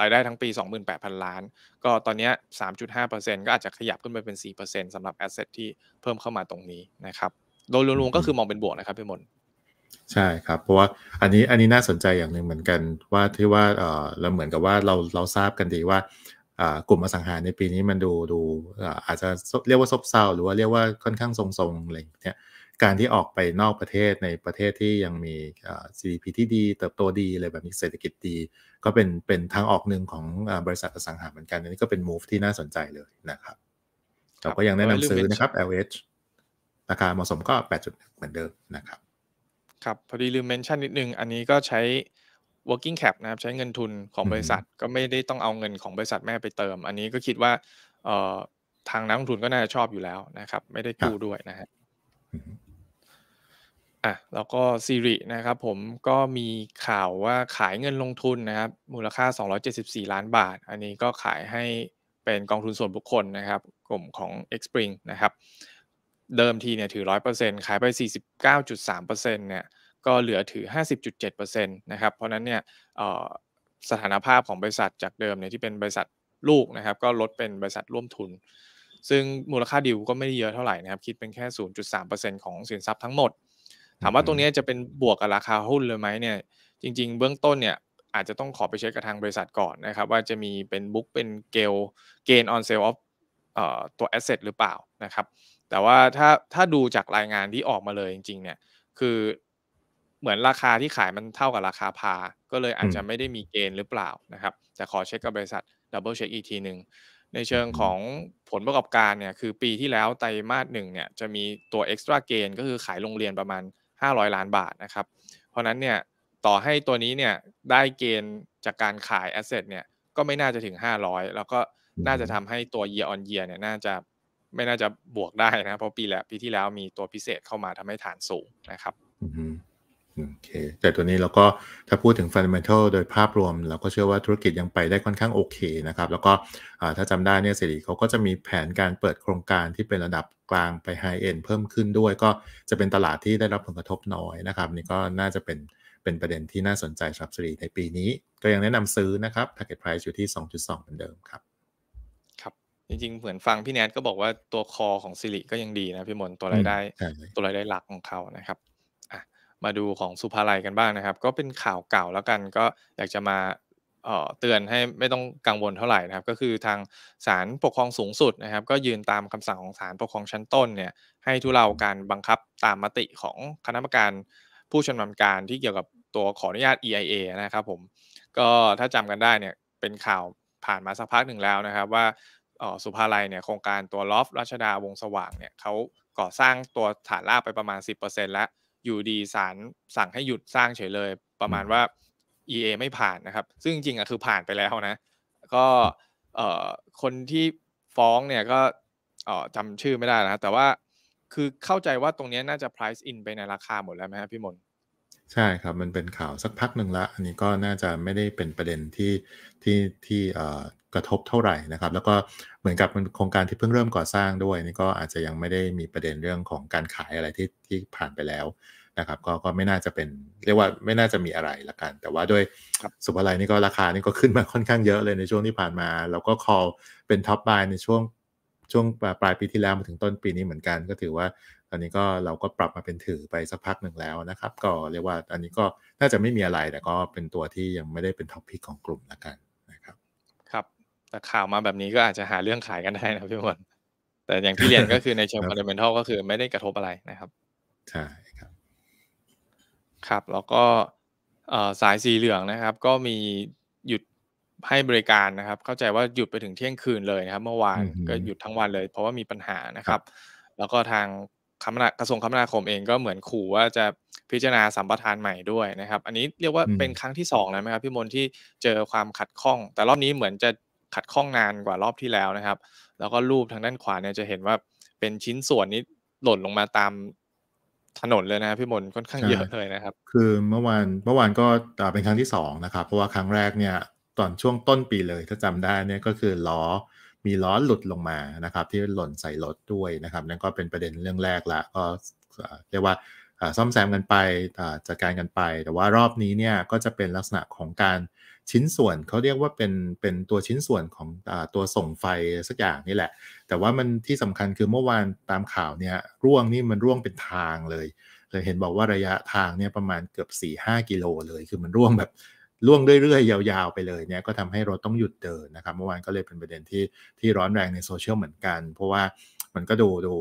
รายได้ทั้งปี 28,000 ล้าน ก็ตอนนี้3.5%ก็อาจจะขยับขึ้นไปเป็น 4%สำหรับแอสเซทที่เพิ่มเข้ามาตรงนี้นะครับ โดยรวมๆก็คือมองเป็นบวกนะครับพี่มนใช่ครับ เพราะว่าอันนี้อันนี้น่าสนใจอย่างหนึ่งเหมือนกันว่าที่ว่าเราเหมือนกับว่าเราเราทราบกันดีว่ากลุ่มอสังหาในปีนี้มันดูดูอาจจะเรียกว่าซบเซาหรือว่าเรียกว่าค่อนข้างทรงๆอะไรเงี้ยการที่ออกไปนอกประเทศในประเทศที่ยังมี GDP ที่ดีเติบโตดีอะไรแบบนี้เศรษฐกิจดี ก็เป็นเป็นทางออกหนึ่งของบริษัทอสังหาเหมือนกัน อันนี้ก็เป็น move ที่น่าสนใจเลยนะครับเราก็ยังแนะนำซื้อนะครับ LH ราคาเหมาะสมก็ 8.1 เหมือนเดิมนะครับครับ พอดีลืมเมนชั่นนิดนึงอันนี้ก็ใช้ working cap นะครับ ใช้เงินทุนของบริษัท ก็ไม่ได้ต้องเอาเงินของบริษัทแม่ไปเติม อันนี้ก็คิดว่าทางนักลงทุนก็น่าจะชอบอยู่แล้วนะครับ ไม่ได้กู้ด้วยนะฮะอ่ะ แล้วก็ซีรินะครับผมก็มีข่าวว่าขายเงินลงทุนนะครับ มูลค่า 274 ล้านบาท อันนี้ก็ขายให้เป็นกองทุนส่วนบุคคลนะครับ กลุ่มของ x p r i n g นะครับ เดิมทีเนี่ยถือ 100%ขายไป 49.3%เนี่ยก็เหลือถือ 50.7%นะครับเพราะนั้นเนี่ยสถานภาพของบริษัทจากเดิมเนี่ยที่เป็นบริษัทลูกนะครับก็ลดเป็นบริษัทร่วมทุน ซึ่งมูลค่าดิวก็ไม่ได้เยอะเท่าไหร่นะครับคิดเป็นแค่ 0.3%ของสินทรัพย์ทั้งหมดถามว่าตรงนี้จะเป็นบวกกับราคาหุ้นเลยไหมเนี่ยจริง ๆ เบื้องต้นเนี่ยอาจจะต้องขอไปเช็คกับทางบริษัทก่อนนะครับว่าจะมีเป็นบุ๊กเป็นเกลเกณฑ์ออนเซลล์ออฟตัวแอสเซทหรือเปล่านะครับแต่ว่าถ้าถ้าดูจากรายงานที่ออกมาเลยจริงๆเนี่ยคือเหมือนราคาที่ขายมันเท่ากับราคาพา ก็เลยอาจจะไม่ได้มีเกณฑ์หรือเปล่านะครับแต่ขอเช็คกับบริษัทดับเบิลเช็คอีกทีหนึ่งในเชิงของผลประกอบการเนี่ยคือปีที่แล้วไตรมาสหนึ่งเนี่ยจะมีตัวเอ็กซ์ตร้าเกณฑ์ก็คือขายโรงเรียนประมาณ500 ล้านบาทนะครับ เพราะนั้นเนี่ย ต่อให้ตัวนี้เนี่ย ได้เกณฑ์จากการขายแอสเซทเนี่ย ก็ไม่น่าจะถึง 500 แล้วก็น่าจะทำให้ตัว year on year เนี่ยน่าจะไม่น่าจะบวกได้นะ เพราะปีแล้วปีที่แล้วมีตัวพิเศษเข้ามาทำให้ฐานสูงนะครับโอเคแต่ตัวนี้เราก็ถ้าพูดถึงฟันเดเมนทัลโดยภาพรวม เราก็เชื่อว่าธุรกิจยังไปได้ค่อนข้างโอเคนะครับ แล้วก็ถ้าจำได้เนี่ยสิริเขาก็จะมีแผนการเปิดโครงการที่เป็นระดับกลางไปไฮเอ็นเพิ่มขึ้นด้วยก็จะเป็นตลาดที่ได้รับผลกระทบน้อยนะครับ นี่ก็น่าจะเป็นเป็นประเด็นที่น่าสนใจสำหรับสสรีในปีนี้ ก็ยังแนะนำซื้อนะครับพ็กเกจไพรซ์อยู่ที่ 2.2เหมือนเดิมครับจริงๆเหมือนฟังพี่แนทก็บอกว่าตัวคอของสิริก็ยังดีนะพี่มนตัวรายได้ ตัวรายได้หลักของเขานะครับมาดูของสุภาลัยกันบ้างนะครับ ก็เป็นข่าวเก่า แล้วกันก็อยากจะมาเตือนให้ไม่ต้องกังวลเท่าไหร่นะครับก็คือทางศาลปกครองสูงสุดนะครับ ก็ยืนตามคำสั่งของศาลปกครองชั้นต้นเนี่ยให้ทุเลาการบังคับตามมติของคณะกรรมการผู้ชำนาญการที่เกี่ยวกับตัวขออนุญาต EIA นะครับผม ก็ถ้าจำกันได้เนี่ยเป็นข่าวผ่านมาสักพักหนึ่งแล้วนะครับ ว่าสุภาลัยเนี่ยโครงการตัวลอฟราชดาวงสว่างเนี่ยเขาก่อสร้างตัวฐานรากไปประมาณ 10%แล้วอยู่ดีสารสั่งให้หยุดสร้างเฉยเลยประมาณว่า EA ไม่ผ่านนะครับ ซึ่งจริงๆอ่ะคือผ่านไปแล้วนะก็เอ่อคนที่ฟ้องเนี่ยก็เอ่อจำชื่อไม่ได้นะแต่ว่าคือเข้าใจว่าตรงนี้น่าจะ price in ไปในราคาหมดแล้วไหมพี่มนใช่ครับมันเป็นข่าวสักพักหนึ่งละ อันนี้ก็น่าจะไม่ได้เป็นประเด็นที่ที่ที่เอ่อกระทบเท่าไหร่นะครับแล้วก็เหมือนกับมันโครงการที่เพิ่งเริ่มก่อสร้างด้วยนี่ก็อาจจะยังไม่ได้มีประเด็นเรื่องของการขายอะไรที่ที่ผ่านไปแล้วนะครับก็ก็ไม่น่าจะเป็นเรียกว่าไม่น่าจะมีอะไรละกัน แต่ว่าด้วยสุภาลัยนี่ก็ราคานี่ก็ขึ้นมาค่อนข้างเยอะเลยในช่วงที่ผ่านมาแล้วก็คอเป็นท็อปบายในช่วงช่วงปลายปีที่แล้วมาถึงต้นปีนี้เหมือนกันก็ถือว่าตอนนี้ก็เราก็ปรับมาเป็นถือไปสักพักหนึ่งแล้วนะครับ ก็เรียกว่าอันนี้ก็น่าจะไม่มีอะไรแต่ก็เป็นตัวที่ยังไม่ได้เป็นท็อปพิกของกลุ่มละกันแต่ข่าวมาแบบนี้ก็อาจจะหาเรื่องขายกันได้นะพี่มนแต่อย่างที่เรียนก็คือในเชิงฟันเดเมนทัลก็คือไม่ได้กระทบอะไรนะครับ ใช่ครับ ครับ แล้วก็สายสีเหลืองนะครับก็มีหยุดให้บริการนะครับ เข้าใจว่าหยุดไปถึงเที่ยงคืนเลยนะครับเมื่อวานก็หยุดทั้งวันเลยเพราะว่ามีปัญหานะครับ แล้วก็ทางคกระทรวงคมนาคมเองก็เหมือนขู่ว่าจะพิจารณาสัมปทานใหม่ด้วยนะครับ อันนี้เรียกว่าเป็นครั้งที่สองแล้วไหมครับพี่มนที่เจอความขัดข้อง แต่รอบนี้เหมือนจะขัดข้องนานกว่ารอบที่แล้วนะครับ แล้วก็รูปทางด้านขวาเนี่ยจะเห็นว่าเป็นชิ้นส่วนนี้หล่นลงมาตามถนนเลยนะพี่มนค่อนข้างเยอะเลยนะครับ คือเมื่อวานเมื่อวานก็เป็นครั้งที่สองนะครับ เพราะว่าครั้งแรกเนี่ย ตอนช่วงต้นปีเลยถ้าจำได้เนี่ยก็คือ ล้อ มีล้อหลุดลงมานะครับ ที่หล่นใส่รถด้วยนะครับนั่นก็เป็นประเด็นเรื่องแรกละก็เรียกว่าซ่อมแซมกันไปจัดการกันไป แต่ว่ารอบนี้เนี่ยก็จะเป็นลักษณะของการชิ้นส่วนเขาเรียกว่าเป็นเป็นตัวชิ้นส่วนของอตัวส่งไฟสักอย่างนี่แหละ แต่ว่ามันที่สำคัญคือเมื่อวานตามข่าวเนี่ยร่วงนี่มันร่วงเป็นทางเลยเลย เห็นบอกว่าระยะทางเนี่ยประมาณเกือบ4ี่ห้ากิโลเลยคือมันร่วงแบบล่วงเรื่อยๆยาวๆไปเลยเนี่ยก็ทำให้รถต้องหยุดเดินนะครับ เมื่อวานก็เลยเป็นประเด็นที่ที่ร้อนแรงในโซเชียลเหมือนกัน เพราะว่ามันก็ดูดู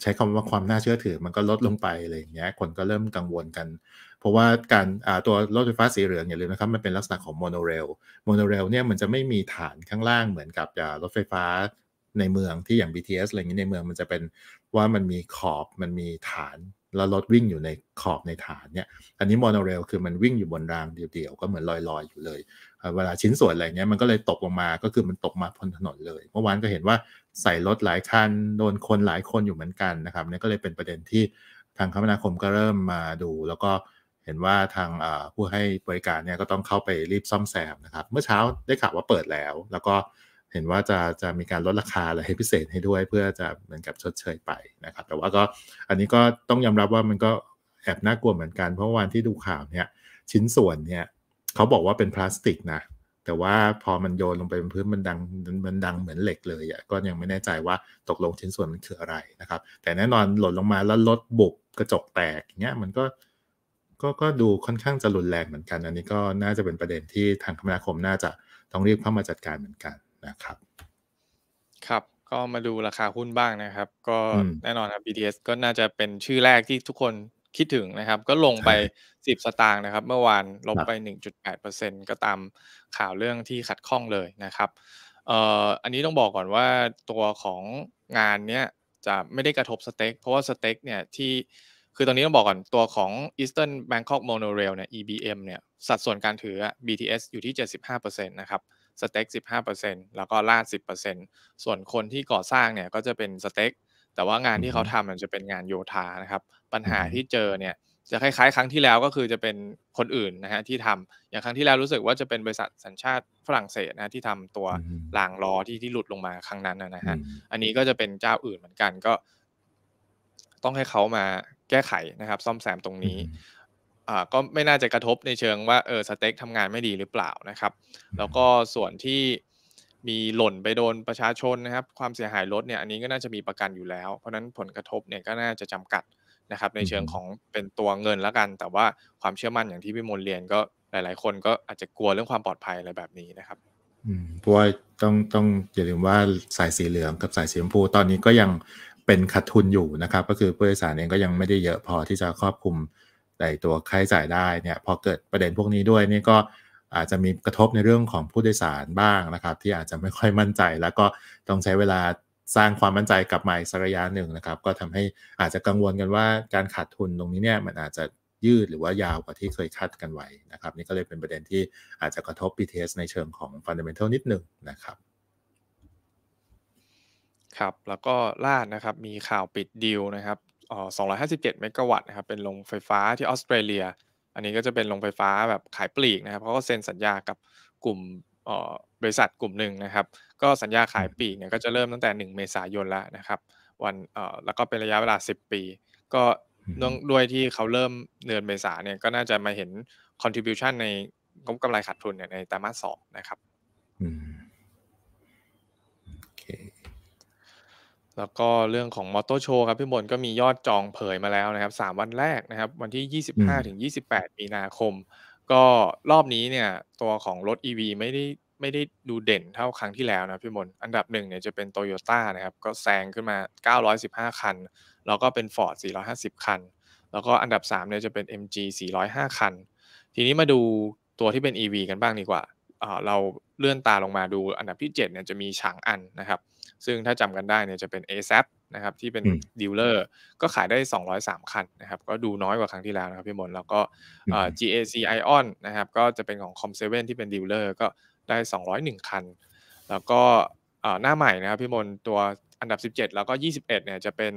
ใช้คำว่าความน่าเชื่อถือมันก็ลดลงไปอะไรอย่างเงี้ยคนก็เริ่มกังวลกันเพราะว่าการตัวรถไฟฟ้าสีเหลืองอย่าลืมนะครับมันเป็นลักษณะของโมโนเรลโมโนเรลเนี่ยมันจะไม่มีฐานข้างล่างเหมือนกับรถไฟฟ้าในเมืองที่อย่าง BTS อะไรอย่างนี้ในเมืองมันจะเป็นว่ามันมีขอบมันมีฐานแล้วรถวิ่งอยู่ในขอบในฐานเนี่ยอันนี้โมโนเรล คือมันวิ่งอยู่บนรางเดียวๆก็เหมือนลอยๆ อยู่เลย เวลาชิ้นส่วนอะไรเงี้ยมันก็เลยตกลงมาก็คือมันตกมาบนถนนเลย เมื่อวานก็เห็นว่าใส่รถหลายคันโดนคนหลายคนอยู่เหมือนกันนะครับนี่ก็เลยเป็นประเด็นที่ทางคมนาคมก็เริ่มมาดูแล้วก็เห็นว่าทางผู้ให้บริการเนี่ยก็ต้องเข้าไปรีบซ่อมแซมนะครับ เมื่อเช้าได้ข่าวว่าเปิดแล้ว แล้วก็เห็นว่าจะจะมีการลดราคาอะไรให้พิเศษให้ด้วยเพื่อจะเหมือนกับชดเชยไปนะครับ แต่ว่าก็อันนี้ก็ต้องยอมรับว่ามันก็แอบน่ากลัวเหมือนกัน เพราะวันที่ดูข่าวเนี่ยชิ้นส่วนเนี่ย เขาบอกว่าเป็นพลาสติกนะ แต่ว่าพอมันโยนลงไปบนพื้นมันดังมันดังเหมือนเหล็กเลยอ่ะก็ยังไม่แน่ใจว่าตกลงชิ้นส่วนมันคืออะไรนะครับ แต่แน่นอนหล่นลงมาแล้วรถบุบกระจกแตกเงี้ยมันก็ก็ก็ดูค่อนข้างจะรุนแรงเหมือนกัน อันนี้ก็น่าจะเป็นประเด็นที่ทางคมนาคมน่าจะต้องรีบเข้ามาจัดการเหมือนกันนะครับ ครับก็มาดูราคาหุ้นบ้างนะครับ ก็แน่นอนครับ BTS ก็น่าจะเป็นชื่อแรกที่ทุกคนคิดถึงนะครับ ก็ลงไป 10 สตางค์นะครับ เมื่อวานลงไป1.8%ก็ตามข่าวเรื่องที่ขัดข้องเลยนะครับเอ่ออันนี้ต้องบอกก่อนว่าตัวของงานเนี้ยจะไม่ได้กระทบสเต็ก เพราะว่าสเต็กเนี่ยที่คือตอนนี้ต้องบอกก่อนตัวของ Eastern Bangkok Monorail เนี่ย EBM เนี่ย สัดส่วนการถือ BTS อยู่ที่ 75%นะครับสเต็ก15%แล้วก็ลาด10%ส่วนคนที่ก่อสร้างเนี่ยก็จะเป็นสเต็กแต่ว่างานที่เขาทำมันจะเป็นงานโยธานะครับ ปัญหาที่เจอเนี่ย จะคล้ายๆครั้งที่แล้วก็คือจะเป็นคนอื่นนะฮะที่ทำ อย่างครั้งที่แล้วรู้สึกว่าจะเป็นบริษัทสัญชาติฝรั่งเศสนะที่ทำตัวรางล้อที่ที่หลุดลงมาครั้งนั้นนะฮะอันนี้ก็จะเป็นเจ้าอื่นเหมือนกัน ก็ ต้องให้เขามาแก้ไขนะครับซ่อมแซมตรงนี้ก็ไม่น่าจะกระทบในเชิงว่าเออสเต็กทำงานไม่ดีหรือเปล่านะครับ แล้วก็ส่วนที่มีหล่นไปโดนประชาชนนะครับ ความเสียหายรถเนี่ยอันนี้ก็น่าจะมีประกันอยู่แล้วเพราะนั้นผลกระทบเนี่ยก็น่าจะจำกัดนะครับ ในเชิงของเป็นตัวเงินแล้วกัน แต่ว่าความเชื่อมั่นอย่างที่พี่มนเรียนก็หลาย ๆ คนก็อาจจะกลัวเรื่องความปลอดภัยอะไรแบบนี้นะครับเพราะว่าต้องต้องอย่าลืมว่าสายสีเหลืองกับสายสีชมพู ตอนนี้ก็ยังเป็นขาดทุนอยู่นะครับ ก็คือผู้โดยสารเองก็ยังไม่ได้เยอะพอที่จะครอบคลุมในตัวค่าใช้จ่ายได้เนี่ยพอเกิดประเด็นพวกนี้ด้วยนี่ก็อาจจะมีกระทบในเรื่องของผู้โดยสารบ้างนะครับ ที่อาจจะไม่ค่อยมั่นใจ แล้วก็ต้องใช้เวลาสร้างความมั่นใจกลับมาอีกสักระยะหนึ่งนะครับ ก็ทำให้อาจจะกังวลกันว่าการขาดทุนตรงนี้เนี่ยมันอาจจะยืดหรือว่ายาวกว่าที่เคยคาดกันไว้นะครับนี่ก็เลยเป็นประเด็นที่อาจจะกระทบ BTS ในเชิงของ Fundamental นิดหนึ่งนะครับครับแล้วก็ล่าดนะครับมีข่าวปิดดีลนะครับอ้อ257 เมกะวัตต์นะครับเป็นโรงไฟฟ้าที่ออสเตรเลีย อันนี้ก็จะเป็นโรงไฟฟ้าแบบขายปลีกนะครับเขาก็เซ็นสัญญากับกลุ่มบริษัทกลุ่มหนึ่งนะครับ ก็สัญญาขายปลีกเนี่ยก็จะเริ่มตั้งแต่ 1 เมษายนแล้วนะครับ วันแล้วก็เป็นระยะเวลา 10 ปี ก็เนื่องด้วยที่เขาเริ่มเดือนเมษาเนี่ยก็น่าจะมาเห็น contribution ในงบกำไรขาดทุนเนี่ยในไตรมาสสองนะครับ อืมแล้วก็เรื่องของมอเตอร์โชว์ครับพี่บนก็มียอดจองเผยมาแล้วนะครับสามวันแรกนะครับวันที่ยี่สิบห้าถึงยี่สิบแปดมีนาคม ก็รอบนี้เนี่ยตัวของรถ EV ไม่ได้ไม่ได้ดูเด่นเท่าครั้งที่แล้วนะพี่มนอันดับหนึ่งเนี่ยจะเป็นโตโยต้านะครับก็แซงขึ้นมา 915 คัน แล้วก็เป็น Ford 450 คัน แล้วก็อันดับ3เนี่ยจะเป็น MG 405 คัน ทีนี้มาดูตัวที่เป็น EV กันบ้างดีกว่าเราเลื่อนตาลงมาดูอันดับที่7เนี่ยจะมีฉางอันนะครับ ซึ่งถ้าจำกันได้เนี่ยจะเป็น a s a p นะครับที่เป็นดีลเลอร์ก็ขายได้ 203 คันนะครับก็ดูน้อยกว่าครั้งที่แล้วนะครับพี่มนแล้วก็ GAC Ion นะครับก็จะเป็นของ Com7 ที่เป็นดีลเลอร์ก็ได้ 201 คัน แล้วก็หน้าใหม่นะครับพี่มนตัวอันดับ 17 แล้วก็ 21เนี่ยจะเป็น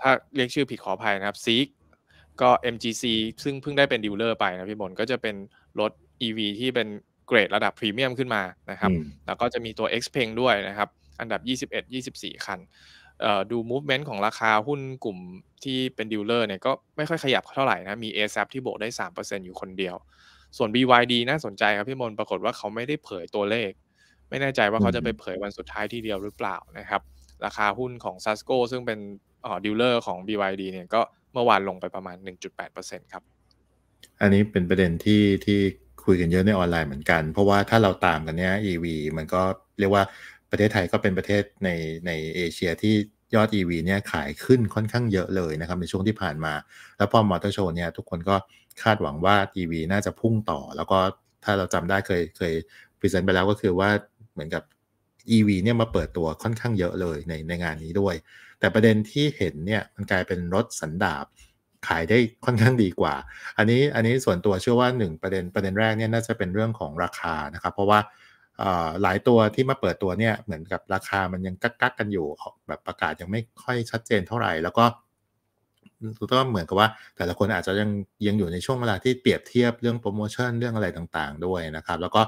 ถ้าเรียกชื่อผิดขออภัยนะครับซีกก็ MGC ซึ่งเพิ่งได้เป็นดีลเลอร์ไปนะพี่มนก็จะเป็นรถ EV ที่เป็นเกรดระดับพรีเมียมขึ้นมานะครับ แล้วก็จะมีตัว Xpeng ด้วยนะครับ อันดับ 21 24 คัน ดู movement ของราคาหุ้นกลุ่มที่เป็นดีลเลอร์เนี่ยก็ไม่ค่อยขยับเท่าไหร่นะ มี a s a p ที่บวกได้ 3%อยู่คนเดียว ส่วน BYD น่าสนใจครับ พี่มนปรากฏว่าเขาไม่ได้เผยตัวเลข ไม่แน่ใจว่าเขาจะไปเผยวันสุดท้ายที่เดียวหรือเปล่านะครับ ราคาหุ้นของ s ัสโกซึ่งเป็นดีลเลอร์ของ BYD เนี่ยก็เมื่อวานลงไปประมาณ 1.8%ครับ อันนี้เป็นประเด็นที่ที่คุยกันเยอะในออนไลน์เหมือนกัน เพราะว่าถ้าเราตามกันเนี้ย EV มันก็เรียกว่าประเทศไทยก็เป็นประเทศในในเอเชียที่ยอด EV เนี่ยขายขึ้นค่อนข้างเยอะเลยนะครับในช่วงที่ผ่านมา แล้วพอมอเตอร์โชว์เนี่ยทุกคนก็คาดหวังว่า EV น่าจะพุ่งต่อ แล้วก็ถ้าเราจำได้เคยเคยพรีเซนต์ไปแล้วก็คือว่าเหมือนกับ EV เนี่ยมาเปิดตัวค่อนข้างเยอะเลยในในงานนี้ด้วย แต่ประเด็นที่เห็นเนี่ยมันกลายเป็นรถสันดาบขายได้ค่อนข้างดีกว่า อันนี้อันนี้ส่วนตัวเชื่อว่า1ประเด็นประเด็นแรกเนี่ยน่าจะเป็นเรื่องของราคานะครับเพราะว่าหลายตัวที่มาเปิดตัวเนี่ยเหมือนกับราคามันยังกักกักกันอยู่แบบประกาศยังไม่ค่อยชัดเจนเท่าไหร่ แล้วก็ก็เหมือนกับว่า แต่ละคนอาจจะยังยังอยู่ในช่วงเวลาที่เปรียบเทียบเรื่องโปรโมชั่นเรื่องอะไรต่างๆ ด้วยนะครับแล้วก็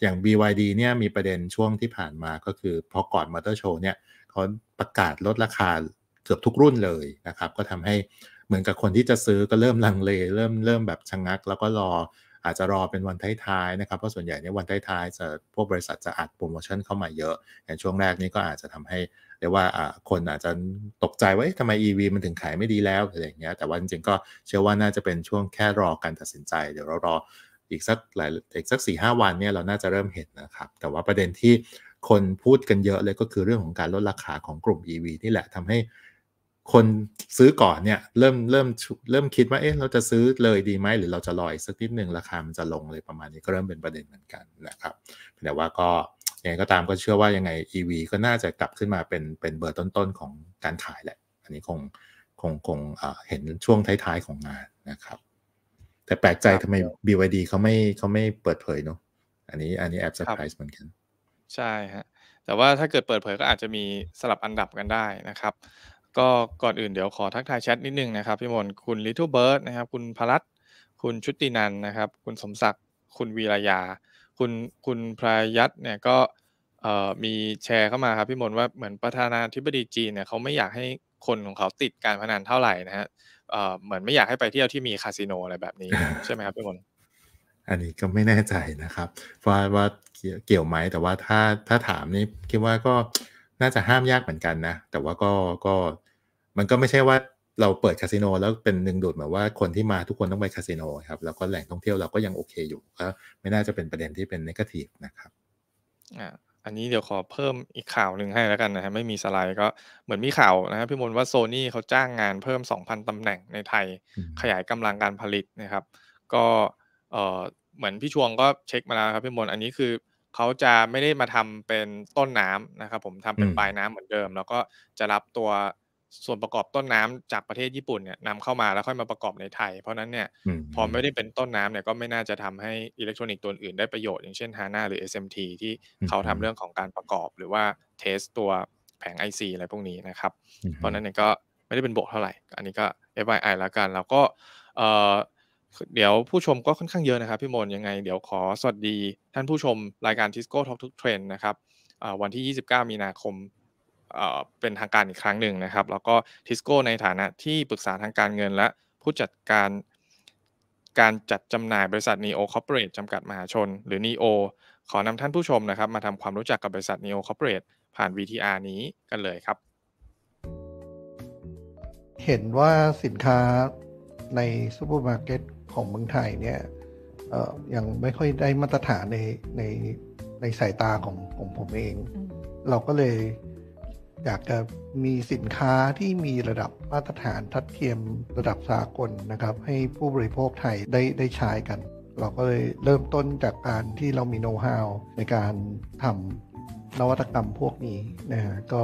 อย่าง BYD เนี่ยมีประเด็นช่วงที่ผ่านมาก็คือพอก่อนมอเตอร์โชว์เนี่ยเขาประกาศลดราคาเกือบทุกรุ่นเลยนะครับ ก็ทำให้เหมือนกับคนที่จะซื้อก็เริ่มลังเล เริ่มเริ่มแบบชะงงักแล้วก็รออาจจะรอเป็นวันท้ายๆ นะครับเพราะส่วนใหญ่ในวันท้ายๆจะพวกบริษัทจะอัดโปรโมชั่นเข้ามาเยอะอย่างช่วงแรกนี้ก็อาจจะทำให้เรียกว่าคนอาจจะตกใจว่าทำไม EV มันถึงขายไม่ดีแล้วอะไรอย่างเงี้ยแต่ว่าจริงๆ ก็เชื่อว่าน่าจะเป็นช่วงแค่รอการตัดสินใจเดี๋ยวเรารออีกสักหลายอีกสักสี่ห้าวันเนี่ยเราน่าจะเริ่มเห็นนะครับแต่ว่าประเด็นที่คนพูดกันเยอะเลยก็คือเรื่องของการลดราคาของกลุ่ม EV นี่แหละทำใหคนซื้อก่อนเนี่ยเริ่มเริ่มเริ่มคิดว่าเอ๊ะเราจะซื้อเลยดีไหมหรือเราจะรอยสักนิดหนึ่งราคามันจะลงเลยประมาณนี้ก็เริ่มเป็นประเด็นเหมือนกันนะครับแต่ว่าก็ยังไงก็ตามก็เชื่อว่ายังไง EV ก็น่าจะกลับขึ้นมาเป็นเป็นเบอร์ต้นๆของการขายแหละ อันนี้คงคงคงเห็นช่วงท้ายๆของงานนะครับ แต่แปลกใจทำไม BYD เขาไม่เขาไม่เปิดเผยเนาะอันนี้อันนี้แอบเซอร์ไพรส์เหมือนกัน ใช่ฮะแต่ว่าถ้าเกิดเปิดเผยก็อาจจะมีสลับอันดับกันได้นะครับก็ก่อนอื่นเดี๋ยวขอทักทายแชทนิดนึงนะครับพี่มนคุณลิทูเบิร์ดนะครับ คุณพรัตคุณชุตินันนะครับ คุณสมศักดิ์คุณวีรยา คุณคุณพรายัตเนี่ยก็มีแชร์เข้ามาครับพี่มนว่าเหมือนประธานาธิบดีจีนเนี่ยเขาไม่อยากให้คนของเขาติดการพนันเท่าไหร่นะฮะเหมือนไม่อยากให้ไปเที่ยวที่มีคาสิโนอะไรแบบนี้ ใช่ไหมครับพี่มนอันนี้ก็ไม่แน่ใจนะครับว่าว่าเกี่ยวไหมแต่ว่าถ้าถ้าถามนี่คิดว่าก็น่าจะห้ามยากเหมือนกันนะ แต่ว่าก็ก็มันก็ไม่ใช่ว่าเราเปิดคาสิโนแล้วเป็นหนึ่งดูดแบบว่าคนที่มาทุกคนต้องไปคาสิโนครับแล้วก็แหล่งท่องเที่ยวเราก็ยังโอเคอยู่ก็ไม่น่าจะเป็นประเด็นที่เป็นนิเกทีฟนะครับอันนี้เดี๋ยวขอเพิ่มอีกข่าวหนึ่งให้แล้วกันนะฮะไม่มีสไลด์ก็เหมือนมีข่าวนะฮะพี่มนว่าโซนี่เขาจ้างงานเพิ่ม 2,000ตำแหน่งในไทยขยายกำลังการผลิตนะครับก็เออเหมือนพี่ชวงก็เช็คมาแล้วครับพี่มนอันนี้คือเขาจะไม่ได้มาทำเป็นต้นน้ำนะครับผมทำเป็นปลายน้ำเหมือนเดิม แล้วก็จะรับตัวส่วนประกอบต้นน้ำจากประเทศญี่ปุ่นเนี่ยนำเข้ามาแล้วค่อยมาประกอบในไทยเพราะนั้นเนี่ยพอไม่ได้เป็นต้นน้ำเนี่ยก็ไม่น่าจะทำให้อิเล็กทรอนิกส์ตัวอื่นได้ประโยชน์อย่างเช่นฮาน่าหรือ SMT ที่เขาทำเรื่องของการประกอบ หรือว่าเทสตัวแผง IC อะไรพวกนี้นะครับ เพราะนั้นเนี่ยก็ไม่ได้เป็นบวกเท่าไหร่อันนี้ก็ FYI แล้วกันแล้วก็เดี๋ยวผู้ชมก็ค่อนข้างเยอะนะครับพี่มนยังไง เดี๋ยวขอสวัสดีท่านผู้ชมรายการทิสโก้ท็อกทุกเทรนนะครับวันที่ 29 มีนาคมเป็นทางการอีกครั้งหนึ่งนะครับ แล้วก็ทิสโก้ในฐานะที่ปรึกษาทางการเงินและผู้จัดการการจัดจำหน่ายบริษัทโอคอร์เปอเรทจำกัดมหาชนหรือนีโอขอนำท่านผู้ชมนะครับ มาทำความรู้จักกับบริษัทโอคอร์เปอเรทผ่าน VTR นี้กันเลยครับ เห็นว่าสินค้าในซูเปอร์มาร์เก็ตของเมืองไทยเนี่ยยังไม่ค่อยได้มาตรฐานในในในสายตาของของผมเอง เราก็เลยอยากจะมีสินค้าที่มีระดับมาตรฐานทัดเทียมระดับสากลนะครับ ให้ผู้บริโภคไทยได้ได้ใช้กัน เราก็เลยเริ่มต้นจากการที่เรามีโน้ตฮาวในการทำนวัตกรรมพวกนี้นะฮะก็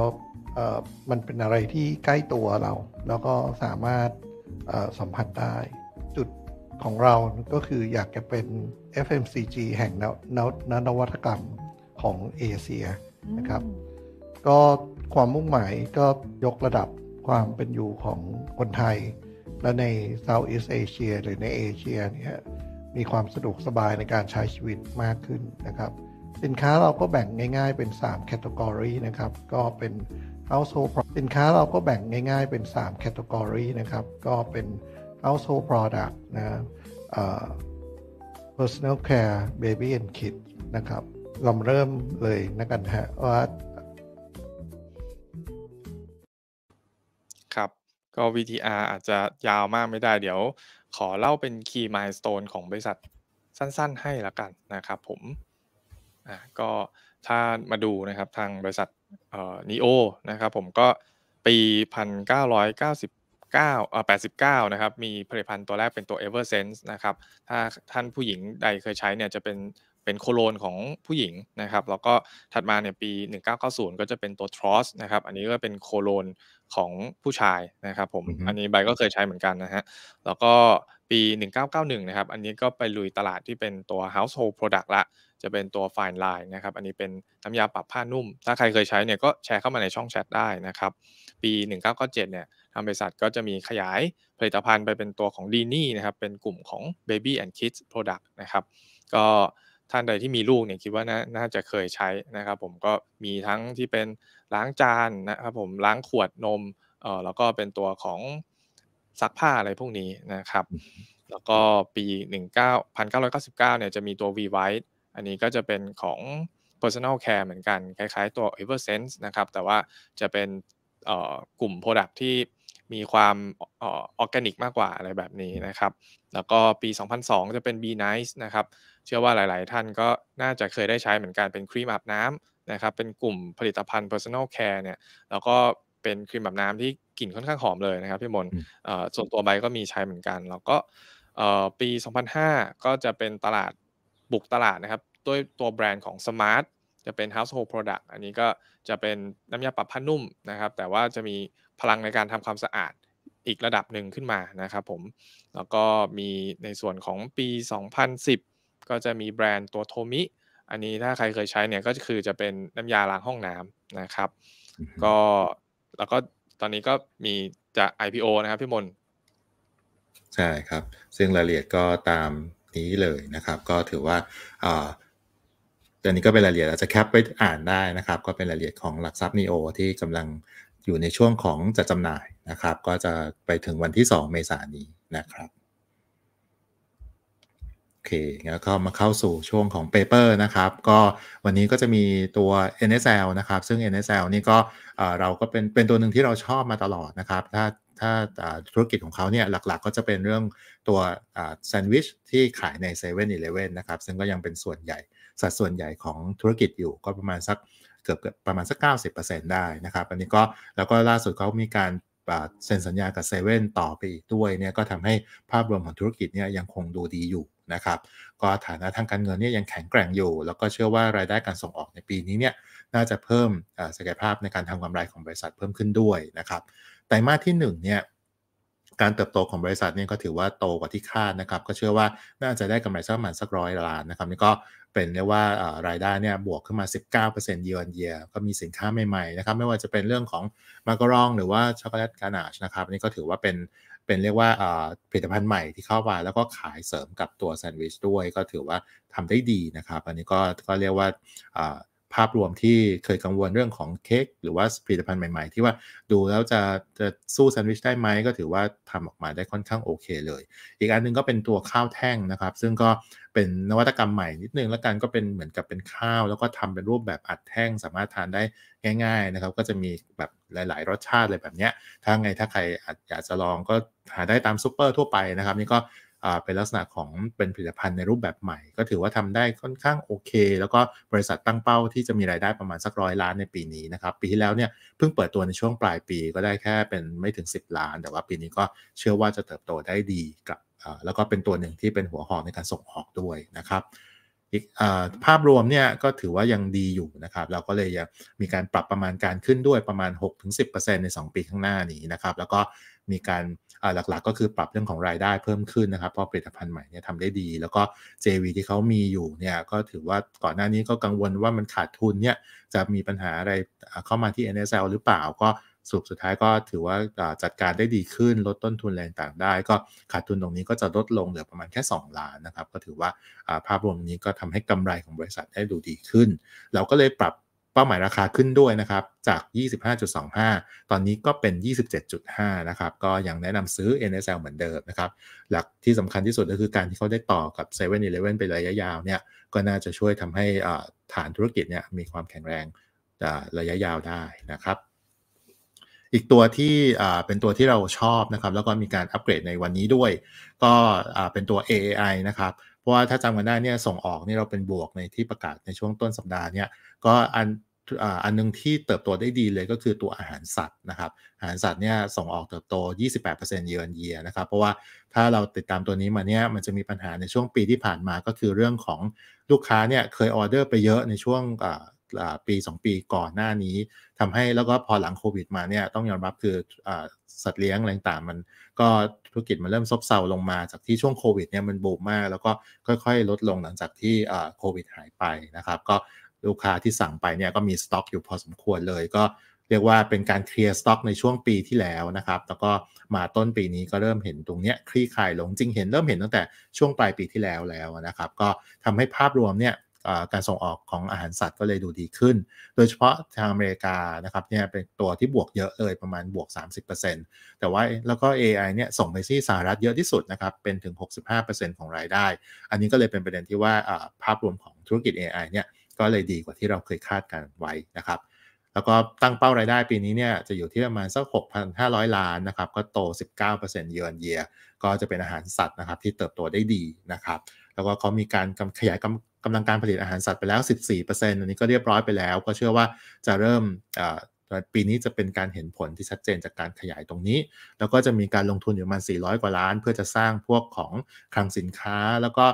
มันเป็นอะไรที่ใกล้ตัวเรา แล้วก็สามารถสัมผัสได้ของเราก็คืออยากจะเป็น FMCG แห่งนนนวัตกรรมของเอเชียนะครับ ก็ความมุ่งหมายก็ยกระดับความเป็นอยู่ของคนไทย และใน Southeast Asia หรือในเอเชียเนี่ย มีความสะดวกสบายในการใช้ชีวิตมากขึ้นนะครับ สินค้าเราก็แบ่งง่ายๆเป็น 3 c a t e g o r y นะครับ ก็เป็น household สินค้าเราก็แบ่งง่ายๆเป็น 3 c a t e g o r y นะครับ ก็เป็น household product นะ personal care baby and kid นะครับเราเริ่มเลยนะกันฮะ ว่า ครับ ก็ VTR อาจจะยาวมากไม่ได้เดี๋ยวขอเล่าเป็น key milestone ของบริษัทสั้น ๆให้ละกันนะครับผม อ่า ก็ ถ้ามาดูนะครับ ทางบริษัท เออ่นีโอ นะครับผมก็ปี 1998 9เอ่อ89นะครับ มีผลิตภัณฑ์ตัวแรกเป็นตัว Eversense นะครับ ถ้าท่านผู้หญิงใดเคยใช้เนี่ยจะเป็นเป็นโคโลนของผู้หญิงนะครับ แล้วก็ถัดมาเนี่ยปี1990ก็จะเป็นตัว tross นะครับ อันนี้ก็เป็นโคโลนของผู้ชายนะครับผม อันนี้ใบก็เคยใช้เหมือนกันนะฮะ แล้วก็ปี 1991นะครับ อันนี้ก็ไปลุยตลาดที่เป็นตัว household product ละ จะเป็นตัว fine line นะครับ อันนี้เป็นน้ำยาปรับผ้านุ่ม ถ้าใครเคยใช้เนี่ยก็แชร์เข้ามาในช่องแชทได้นะครับ ปี 1997เนี่ยทางบริษัทก็จะมีขยายผลิตภัณฑ์ไปเป็นตัวของดีนี่นะครับ เป็นกลุ่มของ Baby and Kids Product นะครับ ก็ท่านใดที่มีลูกเนี่ยคิดว่าน่าจะเคยใช้นะครับผม ก็มีทั้งที่เป็นล้างจานนะครับผม ล้างขวดนม เออแล้วก็เป็นตัวของ ซักผ้าอะไรพวกนี้นะครับ แล้วก็ปี 19,999เนี่ยจะมีตัว V White อันนี้ก็จะเป็นของ Personal Care เหมือนกัน คล้ายๆตัว Eversense นะครับ แต่ว่าจะเป็นกลุ่ม Product ที่มีความออร์แกนิกมากกว่าอะไรแบบนี้นะครับ แล้วก็ปี 2002 จะเป็น b Nice นะครับ เชื่อว่าหลาย ๆ ท่านก็น่าจะเคยได้ใช้เหมือนกันเป็นครีมอาบน้ำนะครับ เป็นกลุ่มผลิตภัณฑ์ Personal Care เนี่ยแล้วก็เป็นครีมอาบน้ำที่กลิ่นค่อนข้างหอมเลยนะครับ พี่มนส่วนตัวใบก็มีใช้เหมือนกัน แล้วก็ปี 2005 ก็จะเป็นตลาดบุกตลาดนะครับ ด้วยตัวแบรนด์ของ Smart จะเป็น household product อันนี้ก็จะเป็นน้ำยาปรับผ้านุ่มนะครับแต่ว่าจะมีพลังในการทำความสะอาดอีกระดับหนึ่งขึ้นมานะครับ ผมแล้วก็มีในส่วนของปี 2010 ก็จะมีแบรนด์ตัวโทมิ อันนี้ถ้าใครเคยใช้เนี่ยก็คือจะเป็นน้ำยาล้างห้องน้ำนะครับ ก็แล้วก็ตอนนี้ก็มีจะ IPO นะครับพี่มนใช่ครับซึ่งรายละเอียดก็ตามนี้เลยนะครับ ก็ถือว่าอ่าตอนนี้ก็เป็นรายละเอียดเราจจะแคปไปอ่านได้นะครับก็เป็นรายละเอียดของหลักทรัพย์นีโอที่กำลังอยู่ในช่วงของจัดจำหน่ายนะครับ ก็จะไปถึงวันที่ 2 เมษายนนี้นะครับโอเคแล้วก็มาเข้าสู่ช่วงของ Paper นะครับก็วันนี้ก็จะมีตัว NSL นะครับ ซึ่ง NSL นี่ก็เราก็เป็นเป็นตัวหนึ่งที่เราชอบมาตลอดนะครับ ถ้าถ้าธุรกิจของเขาเนี่ยหลักๆก็จะเป็นเรื่องตัวแซนด์วิชที่ขายใน7 e เ e ่ e อีเลนะครับซึ่งก็ยังเป็นส่วนใหญ่สัดส่วนใหญ่ของธุรกิจอยู่ก็ประมาณสักเกือบประมาณสัก 90%ได้นะครับ อันนี้ก็แล้วก็ล่าสุดเขามีการเซ็นสัญญากับเซเว่นต่อไปอีกด้วยเนี่ยก็ทำให้ภาพรวมของธุรกิจเนี่ยยังคงดูดีอยู่นะครับก็ฐานะทางการเงินเนี่ยยังแข็งแกร่งอยู่ แล้วก็เชื่อว่ารายได้การส่งออกในปีนี้เนี่ยน่าจะเพิ่มศักยภาพในการทำกำไรของบริษัทเพิ่มขึ้นด้วยนะครับไตรมาสที่ 1 เนี่ยการเติบโตของบริษัทนี่ก็ถือว่าโตกว่าที่คาดนะครับ ก็เชื่อว่าน่าจะได้กำไรสักประมาณสักร้อยล้านนะครับ นี่ก็เป็นเรียกว่ารายได้เนี่ยบวกขึ้นมา 19%เยือนเยียก็มีสินค้าใหม่ๆนะครับไม่ว่าจะเป็นเรื่องของมาการองหรือว่าช็อกโกแลตกานาชนะครับนี่ก็ถือว่าเป็นเป็นเรียกว่าผลิตภัณฑ์ใหม่ที่เข้ามา แล้วก็ขายเสริมกับตัวแซนด์วิชด้วย ก็ถือว่าทำได้ดีนะครับ อันนี้ก็ก็เรียกว่าภาพรวมที่เคยกังวลเรื่องของเค้กหรือว่าผลิตภัณฑ์ใหม่ๆ ที่ว่าดูแล้วจะจะสู้แซนด์วิชได้ไหม ก็ถือว่าทำออกมาได้ค่อนข้างโอเคเลย อีกอันนึงก็เป็นตัวข้าวแท่งนะครับ ซึ่งก็เป็นนวัตกรรมใหม่นิดนึงแล้วกันก็เป็นเหมือนกับเป็นข้าวแล้วก็ทำเป็นรูปแบบอัดแท่งสามารถทานได้ง่ายๆนะครับก็จะมีแบบหลายๆรสชาติเลยแบบเนี้ย ถ้าไงถ้าใครอยากจะลองก็หาได้ตามซูเปอร์ทั่วไปนะครับนี่ก็เป็นลักษณะของเป็นผลิตภัณฑ์ในรูปแบบใหม่ ก็ถือว่าทำได้ค่อนข้างโอเค แล้วก็บริษัทตั้งเป้าที่จะมีรายได้ประมาณสักร้อยล้านในปีนี้นะครับปีที่แล้วเนี่ยเพิ่งเปิดตัวในช่วงปลายปีก็ได้แค่เป็นไม่ถึง 10 ล้าน แต่ว่าปีนี้ก็เชื่อว่าจะเติบโตได้ดีกับแล้วก็เป็นตัวหนึ่งที่เป็นหัวหอกในการส่งออกด้วยนะครับอีกภาพรวมเนี่ยก็ถือว่ายังดีอยู่นะครับ เราก็เลยมีการปรับประมาณการขึ้นด้วยประมาณ6-10%ใน 2 ปีข้างหน้านี้นะครับแล้วก็มีการหลักๆ ก็คือปรับเรื่องของรายได้เพิ่มขึ้นนะครับเพราะผลิตภัณฑ์ใหม่เนี่ยทำได้ดี แล้วก็ JV ที่เขามีอยู่เนี่ยก็ถือว่าก่อนหน้านี้ก็กังวลว่ามันขาดทุนเนี่ยจะมีปัญหาอะไรเข้ามาที่ NSL หรือเปล่าก็สุดสุดท้ายก็ถือว่าจัดการได้ดีขึ้น ลดต้นทุนแรงต่างได้ ก็ขาดทุนตรงนี้ก็จะลดลงเหลือประมาณแค่ 2 ล้านนะครับก็ถือว่าภาพรวมนี้ก็ทำให้กำไรของบริษัทได้ดูดีขึ้น เราก็เลยปรับ้าหมายราคาขึ้นด้วยนะครับ จาก 25.25 ตอนนี้ก็เป็น 27.5 นะครับ ก็ยังแนะนำซื้อ NSL เหมือนเดิมนะครับ หลักที่สำคัญที่สุดก็คือการที่เขาได้ต่อกับ7 e เ e ่ e อไประยะยาวเนี่ยก็น่าจะช่วยทำให้ฐานธุรกิจเนี่ยมีความแข็งแรงระยะยาวได้นะครับ อีกตัวที่เป็นตัวที่เราชอบนะครับแล้วก็มีการอัปเกรดในวันนี้ด้วย ก็เป็นตัว AAI นะครับราะว่าถ้าจำกันได้เนี่ยส่งออกนี่เราเป็นบวกในที่ประกาศในช่วงต้นสัปดาห์เนี่ยก็อันอันนึงที่เติบโตได้ดีเลยก็คือตัวอาหารสัตว์นะครับอาหารสัตว์เนี่ยส่งออกเติบโต 28%เยือนเยียนะครับ เพราะว่าถ้าเราติดตามตัวนี้มาเนี่ยมันจะมีปัญหาในช่วงปีที่ผ่านมาก็คือเรื่องของลูกค้าเนี่ยเคยออเดอร์ไปเยอะในช่วงปี 2 ปีก่อนหน้านี้ ทำให้แล้วก็พอหลังโควิด มาเนี่ยต้องยอมรับคืออสัตว์เลี้ยงอะไรต่างมันก็ธุรกิจมันเริ่มซบเซาลงมาจากที่ช่วงโควิดเนี่ยมันบูมมากแล้วก็ค่อย ๆลดลงหลังจากที่โควิดหายไปนะครับ ก็ลูกค้าที่สั่งไปเนี่ยก็มีสต็อกอยู่พอสมควรเลยก็เรียกว่าเป็นการเคลียร์สต็อกในช่วงปีที่แล้วนะครับแล้วก็มาต้นปีนี้ก็เริ่มเห็นตรงเนี้ยคลี่คลายลง จริงเห็นเริ่มเห็นตั้งแต่ช่วงปลายปีที่แล้วแล้วนะครับก็ทำให้ภาพรวมเนี่ยการส่งออกของอาหารสัตว์ก็เลยดูดีขึ้น โดยเฉพาะทางอเมริกานะครับเนี่ยเป็นตัวที่บวกเยอะเลยประมาณบวก 30%แต่ว่าแล้วก็ AI เนี่ยส่งไปที่สหรัฐเยอะที่สุดนะครับเป็นถึง 65%ของรายได้ อันนี้ก็เลยเป็นประเด็นที่ว่าภาพรวมของธุรกิจ AI เนี่ยก็เลยดีกว่าที่เราเคยคาดกันไว้นะครับ แล้วก็ตั้งเป้ารายได้ปีนี้เนี่ยจะอยู่ที่ประมาณสัก 6,500 ล้านนะครับ ก็โต 19%เยือนเยียก็จะเป็นอาหารสัตว์นะครับที่เติบโตได้ดีนะครับ แล้วก็เขามีการขยายกำกำลังการผลิตอาหารสัตว์ไปแล้ว 14%อันนี้ก็เรียบร้อยไปแล้ว ก็เชื่อว่าจะเริ่มปีนี้จะเป็นการเห็นผลที่ชัดเจนจากการขยายตรงนี้ แล้วก็จะมีการลงทุนอยู่ประมาณ 400 กว่าล้าน เพื่อจะสร้างพวกของคลังสินค้า แล้วก็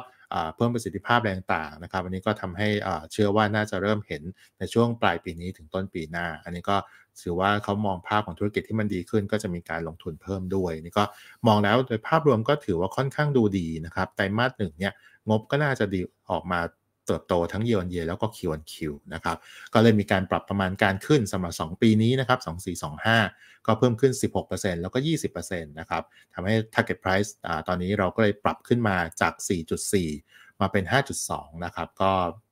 เพิ่มประสิทธิภาพแรงต่างนะครับอันนี้ก็ทำให้เชื่อว่าน่าจะเริ่มเห็นในช่วงปลายปีนี้ถึงต้นปีหน้า อันนี้ก็ถือว่าเขามองภาพของธุรกิจที่มันดีขึ้นก็จะมีการลงทุนเพิ่มด้วยนี่ก็มองแล้วโดยภาพรวมก็ถือว่าค่อนข้างดูดีนะครับไตรมาสหนึ่งเนี่ย งบก็น่าจะดีออกมาเติบโตทั้งเยนเยแล้วก็คิวอันคิวนะครับก็เลยมีการปรับประมาณการขึ้นสำหรับ 2 ปีนี้นะครับ2425 ก็เพิ่มขึ้น 16%แล้วก็ 20%นะครับทำให้ target price อ่าตอนนี้เราก็เลยปรับขึ้นมาจาก 4.4 มาเป็น 5.2นะครับก็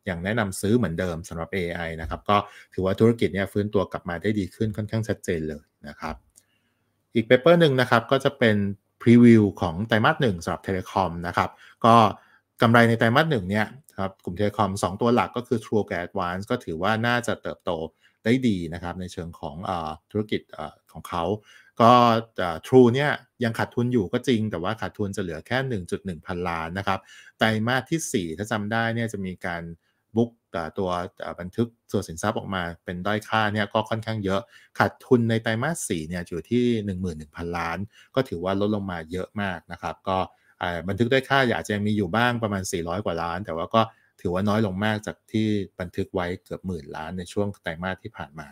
ยังแนะนำซื้อเหมือนเดิมสำหรับ AI นะครับก็ถือว่าธุรกิจเนี่ยฟื้นตัวกลับมาได้ดีขึ้นค่อนข้างชัดเจนเลยนะครับอีกเปเปอร์หนึ่งนะครับก็จะเป็นพรีวิวของไตรมาสหนึ่งสำหรับเทเลคอมนะครับก็กำไรในไตรมาสหนึ่งเนี่ยครับกลุ่มเทเลคอม 2 ตัวหลักก็คือ True กับ Advance ก็ถือว่าน่าจะเติบโตได้ดีนะครับ ในเชิงของอธุรกิจอของเขา ก็ True เนี่ยยังขาดทุนอยู่ก็จริง แต่ว่าขาดทุนจะเหลือแค่ 1.1พันล้านนะครับ ไตรมาสที่ 4 ถ้าจำได้เนี่ยจะมีการบุ๊กตัวบันทึกส่วนสินทรัพย์ออกมาเป็นด้อยค่าเนี่ยก็ค่อนข้างเยอะ ขาดทุนในไตรมาส4เนี่ยอยู่ที่ 11,000 ล้านก็ถือว่าลดลงมาเยอะมากนะครับ ก็บันทึกด้วยค่าอยากจะมีอยู่บ้างประมาณ 400 กว่าล้าน แต่ว่าก็ถือว่าน้อยลงมากจากที่บันทึกไว้เกือบหมื่นล้านในช่วงไตรมาสที่ผ่านมา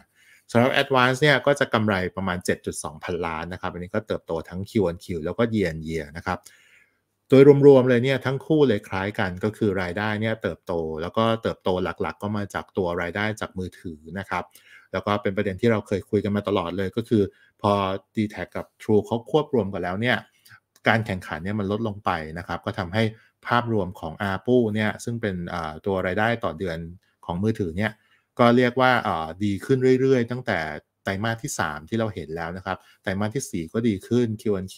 สำหรับ Advance เนี่ยก็จะกำไรประมาณ 7.2 พันล้านนะครับอันนี้ก็เติบโตทั้ง Q1Q แล้วก็ Year Year นะครับโดยรวมๆเลยเนี่ยทั้งคู่เลยคล้ายกันก็คือรายได้เนี่ยเติบโต แล้วก็เติบโตหลักๆ ก็มาจากตัวรายได้จากมือถือนะครับแล้วก็เป็นประเด็นที่เราเคยคุยกันมาตลอดเลยก็คือ พอ d t แทกับ True เขาควบรวมกันแล้วเนี่ยการแข่งขันเนี่ยมันลดลงไปนะครับก็ทำให้ภาพรวมของ a ปูเนี่ยซึ่งเป็นตัวไรายได้ต่อเดือนของมือถือเนี่ยก็เรียกว่าดีขึ้นเรื่อยๆ ตั้งแต่ไตรมาสที่ 3 ที่เราเห็นแล้วนะครับไตรมาสที่ 4 ก็ดีขึ้น Q&Q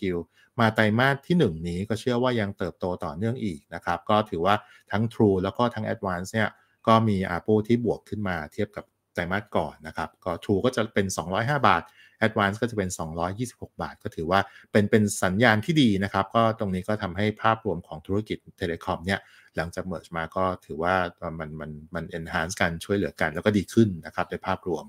มาไตรมาสที่ 1 นี้ก็เชื่อว่ายังเติบโตต่อเนื่องอีกนะครับก็ถือว่าทั้ง True แล้วก็ทั้ง Advance เนี่ยก็มี a ปูที่บวกขึ้นมาเทียบกับไตรมาสก่อนนะครับก็ True ก็จะเป็น 205 บาท Advance ก็จะเป็น 226 บาทก็ถือว่าเป็นเป็นสัญญาณที่ดีนะครับ ก็ตรงนี้ก็ทำให้ภาพรวมของธุรกิจเทเลคอมเนี่ย หลังจากเมิร์ชมาก็ถือว่ามันมันมัน enhance กัน ช่วยเหลือกันแล้วก็ดีขึ้นนะครับในภาพรวม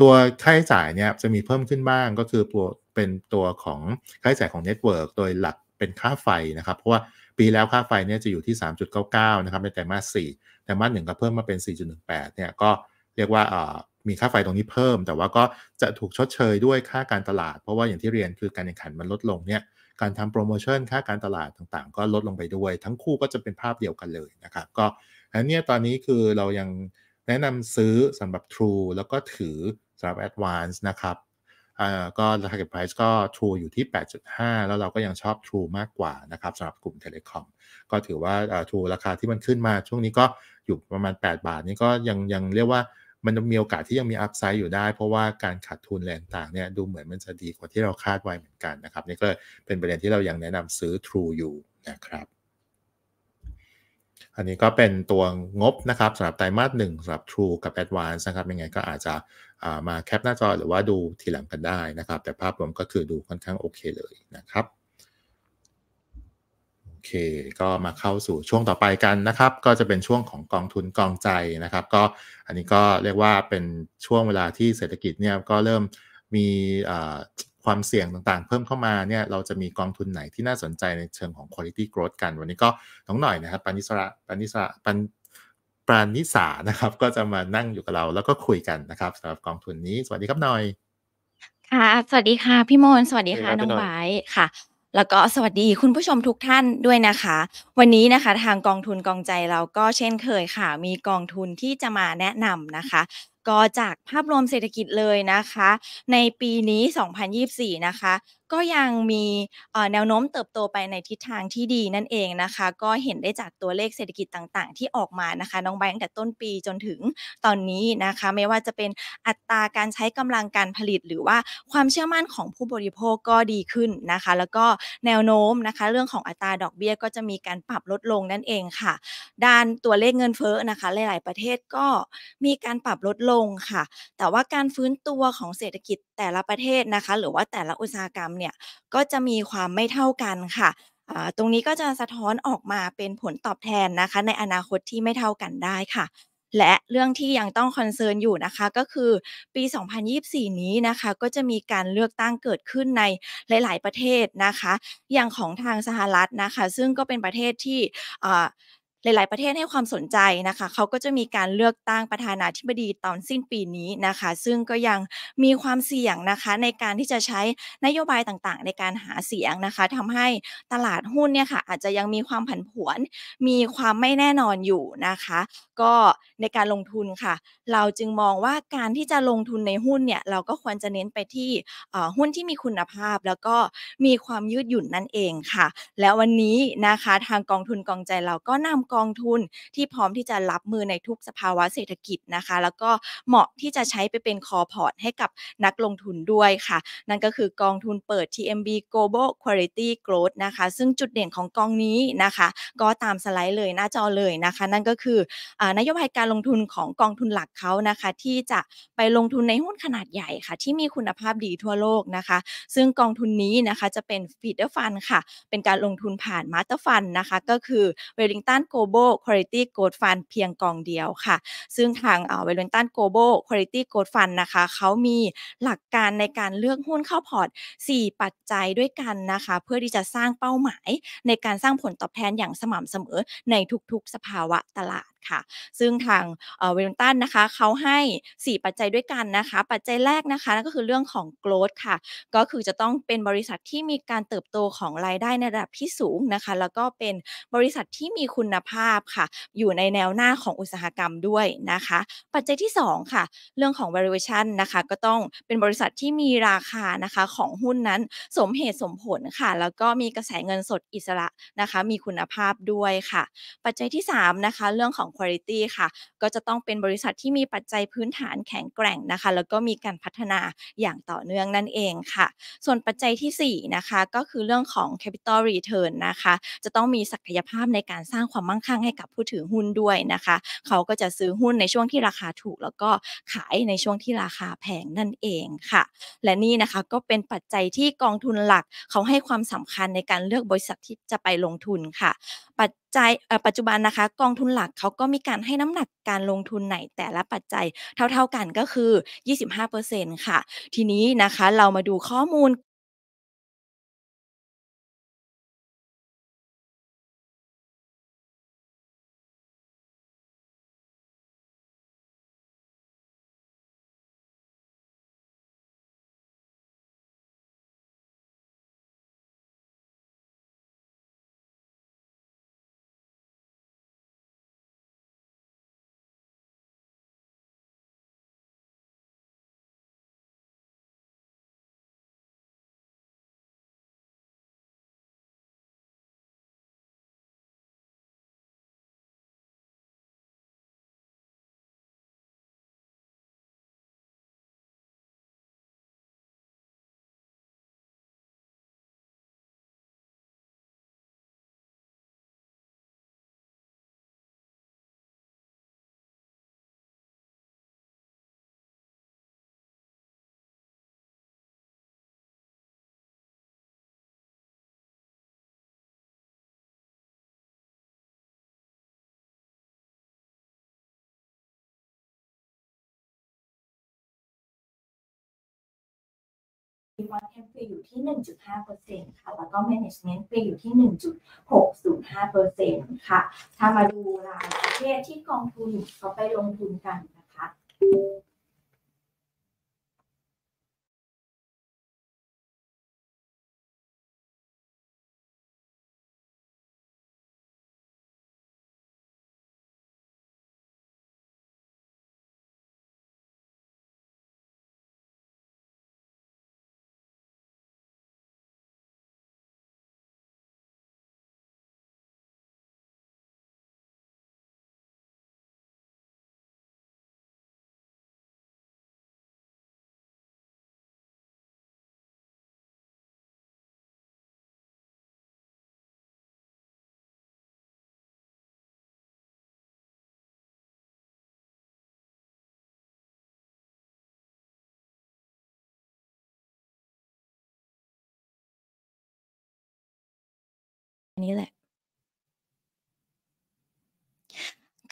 ตัวค่าใช้จ่ายเนี่ยจะมีเพิ่มขึ้นบ้างก็คือตัวเป็นตัวของค่าใช้จ่ายของเน็ตเวิร์กโดยหลักเป็นค่าไฟนะครับ เพราะว่าปีแล้วค่าไฟเนี่ยจะอยู่ที่ 3.99นะครับในแต่มาส4แต่มาส1ก็เพิ่มมาเป็น4.18เนี่ยก็เรียกว่ามีค่าไฟตรงนี้เพิ่ม แต่ว่าก็จะถูกชดเชยด้วยค่าการตลาดเพราะว่าอย่างที่เรียนคือการแข่งขันมันลดลงเนี่ยการทำโปรโมชั่นค่าการตลาดต่างๆก็ลดลงไปด้วย ทั้งคู่ก็จะเป็นภาพเดียวกันเลยนะครับก็อันนี้ตอนนี้คือเรายังแนะนำซื้อสำหรับ True แล้วก็ถือสำหรับ Advance นะครับก็ target price ก็ True อยู่ที่8.5 แล้วเราก็ยังชอบ True มากกว่านะครับสำหรับกลุ่มเทเลคอมก็ถือว่า True ราคาที่มันขึ้นมา ช่วงนี้ก็อยู่ประมาณ 8 บาทนี่ก็ยังยังเรียกว่ามันมีโอกาสที่ยังมีอัพไซด์อยู่ได้เพราะว่าการขาดทุนแรงต่างเนี่ยดูเหมือนมันจะดีกว่าที่เราคาดไว้เหมือนกันนะครับนี่ก็เป็นประเด็นที่เรายังแนะนำซื้อ True อยู่นะครับ อันนี้ก็เป็นตัวงบนะครับสำหรับไตรมาสหนึ่งสำหรับ True กับ Advance นะครับยังไงก็อาจจะามาแคปหน้าจอหรือว่าดูทีหลังกันได้นะครับ แต่ภาพรวมก็คือดูค่อนข้างโอเคเลยนะครับเค ก็มาเข้าสู่ช่วงต่อไปกันนะครับ ก็จะเป็นช่วงของกองทุนกองใจนะครับ ก็อันนี้ก็เรียกว่าเป็นช่วงเวลาที่เศรษฐกิจเนี่ยก็เริ่มมีความเสี่ยงต่างๆเพิ่มเข้ามาเนี่ย เราจะมีกองทุนไหนที่น่าสนใจในเชิงของ quality growth กัน วันนี้ก็น้องหน่อยนะครับปานิสระปานิสระปานปานิสานะครับ ก็จะมานั่งอยู่กับเราแล้วก็คุยกันนะครับสำหรับกองทุนนี้สวัสดีครับหน่อย ค่ะ สวัสดีค่ะพี่มนสวัสดีค่ะน้องไบค่ะแล้วก็สวัสดีคุณผู้ชมทุกท่านด้วยนะคะ วันนี้นะคะทางกองทุนกองใจเราก็เช่นเคยค่ะ มีกองทุนที่จะมาแนะนำนะคะ ก็จากภาพรวมเศรษฐกิจเลยนะคะ ในปีนี้ 2024 นะคะก็ยังมีแนวโน้มเติบโตไปในทิศทางที่ดีนั่นเองนะคะ ก็เห็นได้จากตัวเลขเศรษฐกิจต่างๆที่ออกมานะคะน้องใบตั้งแต่ต้นปีจนถึงตอนนี้นะคะไม่ว่าจะเป็นอัตราการใช้กำลังการผลิต หรือว่าความเชื่อมั่นของผู้บริโภคก็ดีขึ้นนะคะ แล้วก็แนวโน้มนะคะเรื่องของอัตราดอกเบี้ยก็จะมีการปรับลดลงนั่นเองค่ะ ด้านตัวเลขเงินเฟ้อนะคะ หลาย ๆประเทศก็มีการปรับลดลงค่ะ แต่ว่าการฟื้นตัวของเศรษฐกิจแต่ละประเทศนะคะ หรือว่าแต่ละอุตสาหกรรมเนี่ยก็จะมีความไม่เท่ากันค่ะตรงนี้ก็จะสะท้อนออกมาเป็นผลตอบแทนนะคะในอนาคตที่ไม่เท่ากันได้ค่ะและเรื่องที่ยังต้องคอนเซิร์นอยู่นะคะก็คือปี 2024 นี้นะคะก็จะมีการเลือกตั้งเกิดขึ้นในหลาย ๆประเทศนะคะ อย่างของทางสหรัฐนะคะ ซึ่งก็เป็นประเทศที่หลายๆประเทศให้ความสนใจนะคะ เขาก็จะมีการเลือกตั้งประธานาธิบดีตอนสิ้นปีนี้นะคะ ซึ่งก็ยังมีความเสี่ยงนะคะในการที่จะใช้นโยบายต่างๆในการหาเสียงนะคะ ทำให้ตลาดหุ้นเนี่ยค่ะอาจจะยังมีความผันผวน มีความไม่แน่นอนอยู่นะคะ ก็ในการลงทุนค่ะ เราจึงมองว่าการที่จะลงทุนในหุ้นเนี่ยเราก็ควรจะเน้นไปที่หุ้นที่มีคุณภาพ แล้วก็มีความยืดหยุ่นนั่นเองค่ะ แล้ววันนี้นะคะทางกองทุนกองใจเราก็นำกองทุนที่พร้อมที่จะรับมือในทุกสภาวะเศรษฐกิจนะคะ แล้วก็เหมาะที่จะใช้ไปเป็นคอพอร์ตให้กับนักลงทุนด้วยค่ะ นั่นก็คือกองทุนเปิด TMB Global Quality Growth นะคะซึ่งจุดเด่นของกองนี้นะคะ ก็ตามสไลด์เลยหน้าจอเลยนะคะ นั่นก็คืออนโยบายการลงทุนของกองทุนหลักเขานะคะ ที่จะไปลงทุนในหุ้นขนาดใหญ่ค่ะ ที่มีคุณภาพดีทั่วโลกนะคะ ซึ่งกองทุนนี้นะคะจะเป็นฟีดเดอร์ฟันค่ะเป็นการลงทุนผ่านมาสเตอร์ฟันนะคะ ก็คือเวลิงตันโก Global Quality Gold Fund เพียงกองเดียวค่ะ ซึ่งทางเวลเวนตันโกลบอลคุณภาพโกลด์ฟันนะคะเขามีหลักการในการเลือกหุ้นเข้าพอร์ต4ปัจจัยด้วยกันนะคะ เพื่อที่จะสร้างเป้าหมายในการสร้างผลตอบแทนอย่างสม่ำเสมอในทุกๆสภาวะตลาดค่ะซึ่งทางเวลตันนะคะเขาให้ 4 ปัจจัยด้วยกันนะคะ ปัจจัยแรกนะคะนั่นก็คือเรื่องของโกลดค่ะ ก็คือจะต้องเป็นบริษัทที่มีการเติบโตของรายได้ในระดับที่สูงนะคะ แล้วก็เป็นบริษัทที่มีคุณภาพค่ะ อยู่ในแนวหน้าของอุตสาหกรรมด้วยนะคะ ปัจจัยที่2ค่ะเรื่องของ valuation นะคะก็ต้องเป็นบริษัทที่มีราคานะคะของหุ้นนั้นสมเหตุสมผลค่ะแล้วก็มีกระแสเงินสดอิสระนะคะ มีคุณภาพด้วยค่ะ ปัจจัยที่ 3 นะคะ เรื่องของ Quality ค่ะก็จะต้องเป็นบริษัทที่มีปัจจัยพื้นฐานแข็งแกร่งนะคะแล้วก็มีการพัฒนาอย่างต่อเนื่องนั่นเองค่ะ ส่วนปัจจัยที่ 4 นะคะก็คือเรื่องของ Capital Return นะคะ จะต้องมีศักยภาพในการสร้างความมั่งคั่งให้กับผู้ถือหุ้นด้วยนะคะ เขาก็จะซื้อหุ้นในช่วงที่ราคาถูก แล้วก็ขายในช่วงที่ราคาแพงนั่นเองค่ะ และนี่นะคะก็เป็นปัจจัยที่กองทุนหลักเขาให้ความสำคัญในการเลือกบริษัทที่จะไปลงทุนค่ะปัจจัยปัจจุบันนะคะกองทุนหลักเขาก็มีการให้น้ำหนักการลงทุนไหนแต่ละปัจจัยเท่าๆกันก็คือ 25%ค่ะ ทีนี้นะคะเรามาดูข้อมูล d e p a r t m ป n t f e อยู่ที่ 1.5%ค่ะ แล้วก็ Management f ร e อยู่ที่ 1.605%ค่ะ ถ้ามาดูรายประเทศที่กองทุนเขาไปลงทุนกันนะคะนี้แหละ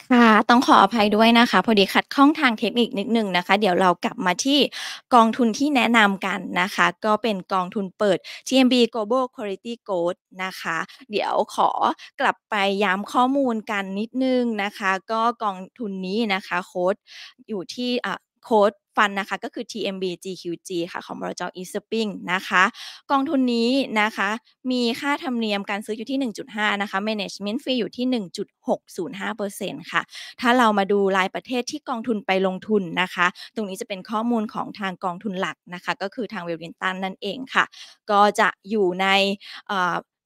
ค่ะ ต้องขออภัยด้วยนะคะ พอดีขัดข้องทางเทคนิคนิดหนึ่งนะคะ เดี๋ยวเรากลับมาที่กองทุนที่แนะนำกันนะคะ ก็เป็นกองทุนเปิด TMB Global Quality Gold นะคะ เดี๋ยวขอกลับไปย้ำข้อมูลกันนิดนึงนะคะ ก็กองทุนนี้นะคะ โค้ดอยู่ที่โค้ดฟันนะคะ ก็คือ TMB GQG ค่ะ ของบริจอีสปิงนะคะกองทุนนี้นะคะ มีค่าธรรมเนียมการซื้ออยู่ที่ 1.5 นะคะ Management Fee อยู่ที่ 1.605%ค่ะ ถ้าเรามาดูรายประเทศที่กองทุนไปลงทุนนะคะ ตรงนี้จะเป็นข้อมูลของทางกองทุนหลักนะคะ ก็คือทางเวลลินตันนั่นเองค่ะ ก็จะอยู่ใน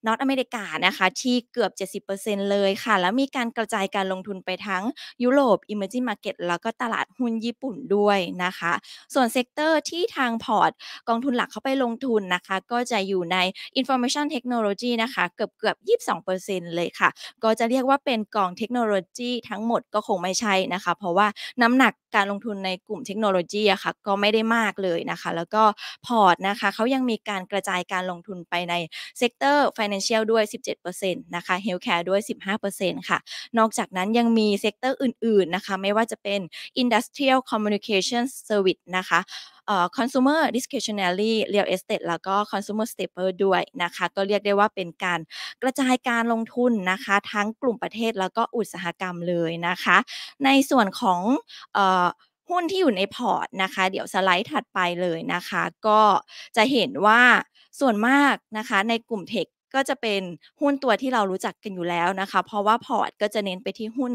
นอตอเมริกานะคะ ที่เกือบ 70%เลยค่ะ แล้วมีการกระจายการลงทุนไปทั้งยุโรป Emerging Market แล้วก็ตลาดหุ้นญี่ปุ่นด้วยนะคะ ส่วนเซกเตอร์ที่ทางพอร์ต กองทุนหลักเข้าไปลงทุนนะคะ ก็จะอยู่ใน Information Technology นะคะเกือบเกือบ 22%เลยค่ะ ก็จะเรียกว่าเป็นกองเทคโนโลยีทั้งหมดก็คงไม่ใช่นะคะ เพราะว่าน้ำหนักการลงทุนในกลุ่มเทคโนโลยีอะค่ะ ก็ไม่ได้มากเลยนะคะ แล้วก็พอร์ตนะคะเขายังมีการกระจายการลงทุนไปใน เซกเตอร์น i ล a n ชียลด้วย 17%นะคะเฮลท์แคร์ด้วย 15%ค่ะ นอกจากนั้นยังมีเซกเตอร์อื่นๆนะคะไม่ว่าจะเป็น Industrial Communication Service นะคะ consumer discretionary real estate แล้วก็ consumer staple ด้วยนะคะ ก็เรียกได้ว่าเป็นการกระจายการลงทุนนะคะทั้งกลุ่มประเทศแล้วก็อุตสาหกรรมเลยนะคะ ในส่วนของหุ้นที่อยู่ในพอร์ตนะคะเดี๋ยวสไลด์ถัดไปเลยนะคะก็จะเห็นว่าส่วนมากนะคะในกลุ่มเทคก็จะเป็นหุ้นตัวที่เรารู้จักกันอยู่แล้วนะคะ เพราะว่าพอร์ตก็จะเน้นไปที่หุ้น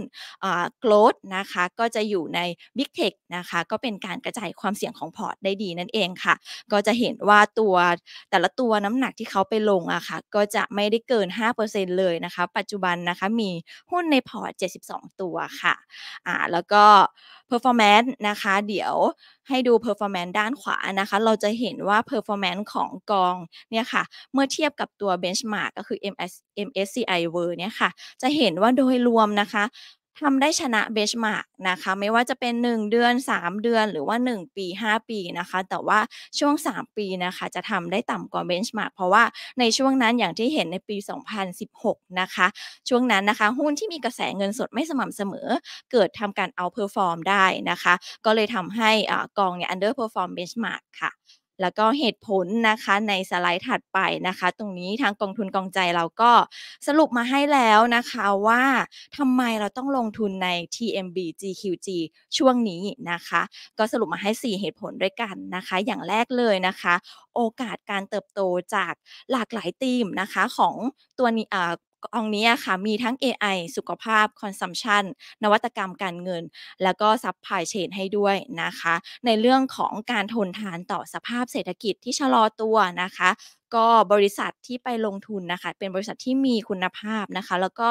โกลด์นะคะ ก็จะอยู่ในบิ๊กเทคนะคะ ก็เป็นการกระจายความเสี่ยงของพอร์ตได้ดีนั่นเองค่ะ ก็จะเห็นว่าตัว แต่ละตัวน้ำหนักที่เขาไปลงอะคะ่ะ ก็จะไม่ได้เกิน 5%เลยนะคะ ปัจจุบันนะคะมีหุ้นในพอร์ต72 ตัวค่ะอ่าแล้วก็ performance นะคะ เดี๋ยวให้ดู performance ด้านขวานะคะ เราจะเห็นว่า performance ของกองเนี่ยค่ะ เมื่อเทียบกับตัว benchmark m a r k ก็คือ MS MSCI World เนี่ยค่ะ จะเห็นว่าโดยรวมนะคะทำได้ชนะเบชมาร์กนะคะ ไม่ว่าจะเป็น 1 เดือน 3 เดือน หรือว่า 1 ปี 5 ปีนะคะ แต่ว่าช่วง 3 ปีนะคะ จะทำได้ต่ำกว่าเบชมาร์กเพราะว่าในช่วงนั้นอย่างที่เห็นในปี 2016 นะคะ ช่วงนั้นนะคะ หุ้นที่มีกระแสเงินสดไม่สม่ำเสมอ เกิดทำการเอาเพอร์ฟอร์มได้นะคะ ก็เลยทำให้กองเนี่ยอันเดอร์เพอร์ฟอร์มเบชมาร์กค่ะแล้วก็เหตุผลนะคะในสไลด์ถัดไปนะคะ ตรงนี้ทางกองทุนกองใจเราก็สรุปมาให้แล้วนะคะว่าทำไมเราต้องลงทุนใน TMB GQG ช่วงนี้นะคะ ก็สรุปมาให้ 4 เหตุผลด้วยกันนะคะ อย่างแรกเลยนะคะ โอกาสการเติบโตจากหลากหลายธีมนะคะของตัวนี้กองนี้ค่ะมีทั้ง AI สุขภาพ consumption นวัตกรรมการเงิน แล้วก็ supply chain ให้ด้วยนะคะ ในเรื่องของการทนทานต่อสภาพเศรษฐกิจที่ชะลอตัวนะคะก็บริษัทที่ไปลงทุนนะคะ เป็นบริษัทที่มีคุณภาพนะคะ แล้วก็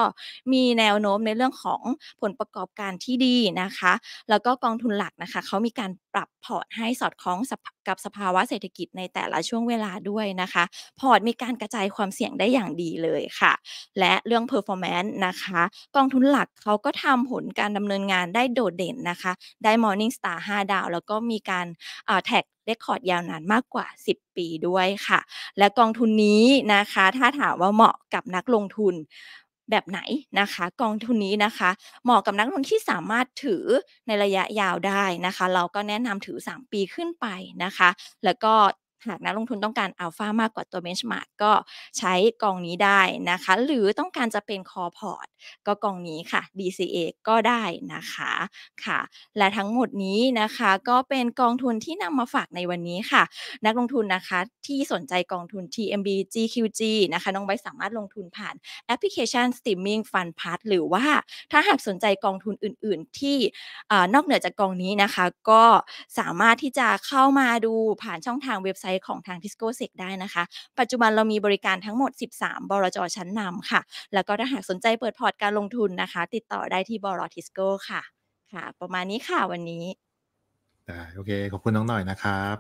มีแนวโน้มในเรื่องของผลประกอบการที่ดีนะคะ แล้วก็กองทุนหลักนะคะเขามีการปรับพอร์ตให้สอดคล้องกับสภาวะเศรษฐกิจ ในแต่ละช่วงเวลาด้วยนะคะ พอร์ตมีการกระจายความเสี่ยงได้อย่างดีเลยค่ะ และเรื่อง performance นะคะ กองทุนหลักเขาก็ทำผลการดำเนินงานได้โดดเด่นนะคะได้ Morning Star 5ดาวแล้วก็มีการแท็กเรคคอร์ดยาวนานมากกว่า 10 ปีด้วยค่ะ และกองทุนนี้นะคะ ถ้าถามว่าเหมาะกับนักลงทุนแบบไหนนะคะ กองทุนนี้นะคะ เหมาะกับนักลงทุนที่สามารถถือในระยะยาวได้นะคะ เราก็แนะนำถือ 3 ปีขึ้นไปนะคะ แล้วก็หากนักลงทุนต้องการอัลฟามากกว่าตัวเบนช์มาร์กก็ใช้กองนี้ได้นะคะ หรือต้องการจะเป็นคอพอร์ตก็กองนี้ค่ะ DCA ก็ได้นะคะค่ะ และทั้งหมดนี้นะคะก็เป็นกองทุนที่นำมาฝากในวันนี้ค่ะ นักลงทุนนะคะที่สนใจกองทุน TMB GQG นะคะน้องใบสามารถลงทุนผ่านแอปพลิเคชัน Streaming Fund p a s หรือว่าถ้าหากสนใจกองทุนอื่น ๆ ที่นอกเหนือจากกองนี้นะคะ ก็สามารถที่จะเข้ามาดูผ่านช่องทางเว็บไซต์ต์ของทางทิสโก้เซกได้นะคะ ปัจจุบันเรามีบริการทั้งหมด 13 บรจชั้นนำค่ะ แล้วก็ถ้าหากสนใจเปิดพอร์ตการลงทุนนะคะติดต่อได้ที่บรทิสโก้ค่ะ ค่ะ ประมาณนี้ค่ะวันนี้ได้โอเค ขอบคุณน้องหน่อยนะครับ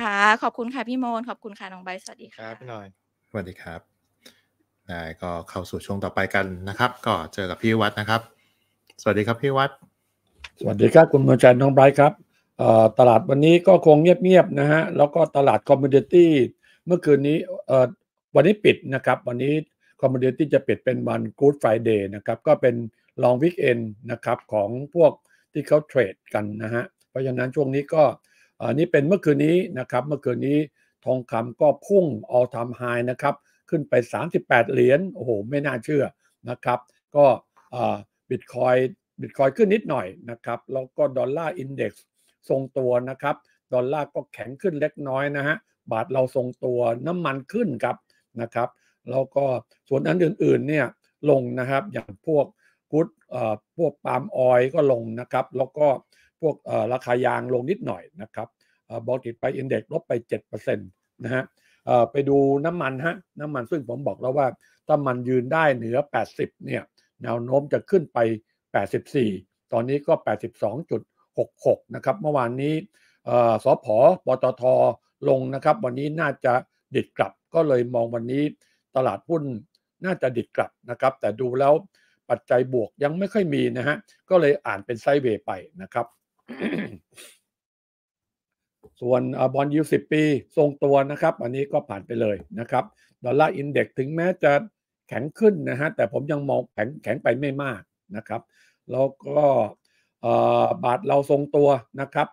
ค่ะ ขอบคุณค่ะพี่โมนขอบคุณค่ะน้องใบ สวัสดีค่ะพี่หน่อยสวัสดีครับได้ก็เข้าสู่ช่วงต่อไปกันนะครับ ก็เจอกับพี่วัดนะครับ สวัสดีครับพี่วัดสวัสดีครับคุณมอชจันน้องไบรท์ครับตลาดวันนี้ก็คงเงียบๆนะฮะ แล้วก็ตลาดคอมมูนิตี้เมื่อคืนนี้วันนี้ปิดนะครับ วันนี้คอมมูนิตี้จะปิดเป็นวันกู๊ดไฟเดย์นะครับ ก็เป็นลองวิกเอนนะครับของพวกที่เขาเทรดกันนะฮะ เพราะฉะนั้นช่วงนี้ก็นี่เป็นเมื่อคืนนี้นะครับ เมื่อคืนนี้ทองคำก็พุ่งออทามไฮนะครับ ขึ้นไป 38 เหรียญ โอ้โห ไม่น่าเชื่อนะครับ ก็บิตคอยบิตคอยขึ้นนิดหน่อยนะครับ แล้วก็ดอลลาร์อินเด็กซ์ทรงตัวนะครับ ดอลลาร์ก็แข็งขึ้นเล็กน้อยนะฮะ บาทเราทรงตัวน้ำมันขึ้นครับ นะครับ แล้วก็ส่วนอันอื่นๆเนี่ย ลงนะครับ อย่างพวกกุ๊ดพวกปาล์มออยก็ลงนะครับ แล้วก็พวกราคายางลงนิดหน่อยนะครับบอกติดไปอินเด็กซ์ลบไป7%นะฮะไปดูน้ำมันฮะ น้ำมันซึ่งผมบอกแล้วว่า ถ้ามันยืนได้เหนือ 80 เนี่ย แนวโน้มจะขึ้นไป 84 ตอนนี้ก็ 8 2ด66 นะครับเมื่อวานนี้สอพอปตทลงนะครับ วันนี้น่าจะดิดกลับ ก็เลยมองวันนี้ตลาดหุ้นน่าจะดิดกลับนะครับ แต่ดูแล้ว ปัจจัยบวกยังไม่ค่อยมีนะฮะก็เลยอ่านเป็นไซเวย์ไปนะครับ ส่วนบอลยูสิบปี ทรงตัวนะครับอันนี้ก็ผ่านไปเลยนะครับดอลลาร์อินเด็กถึงแม้จะแข็งขึ้นนะฮะแต่ผมยังมองแข็งแข็งไปไม่มากนะครับ แล้วก็บาทเราทรงตัวนะครับ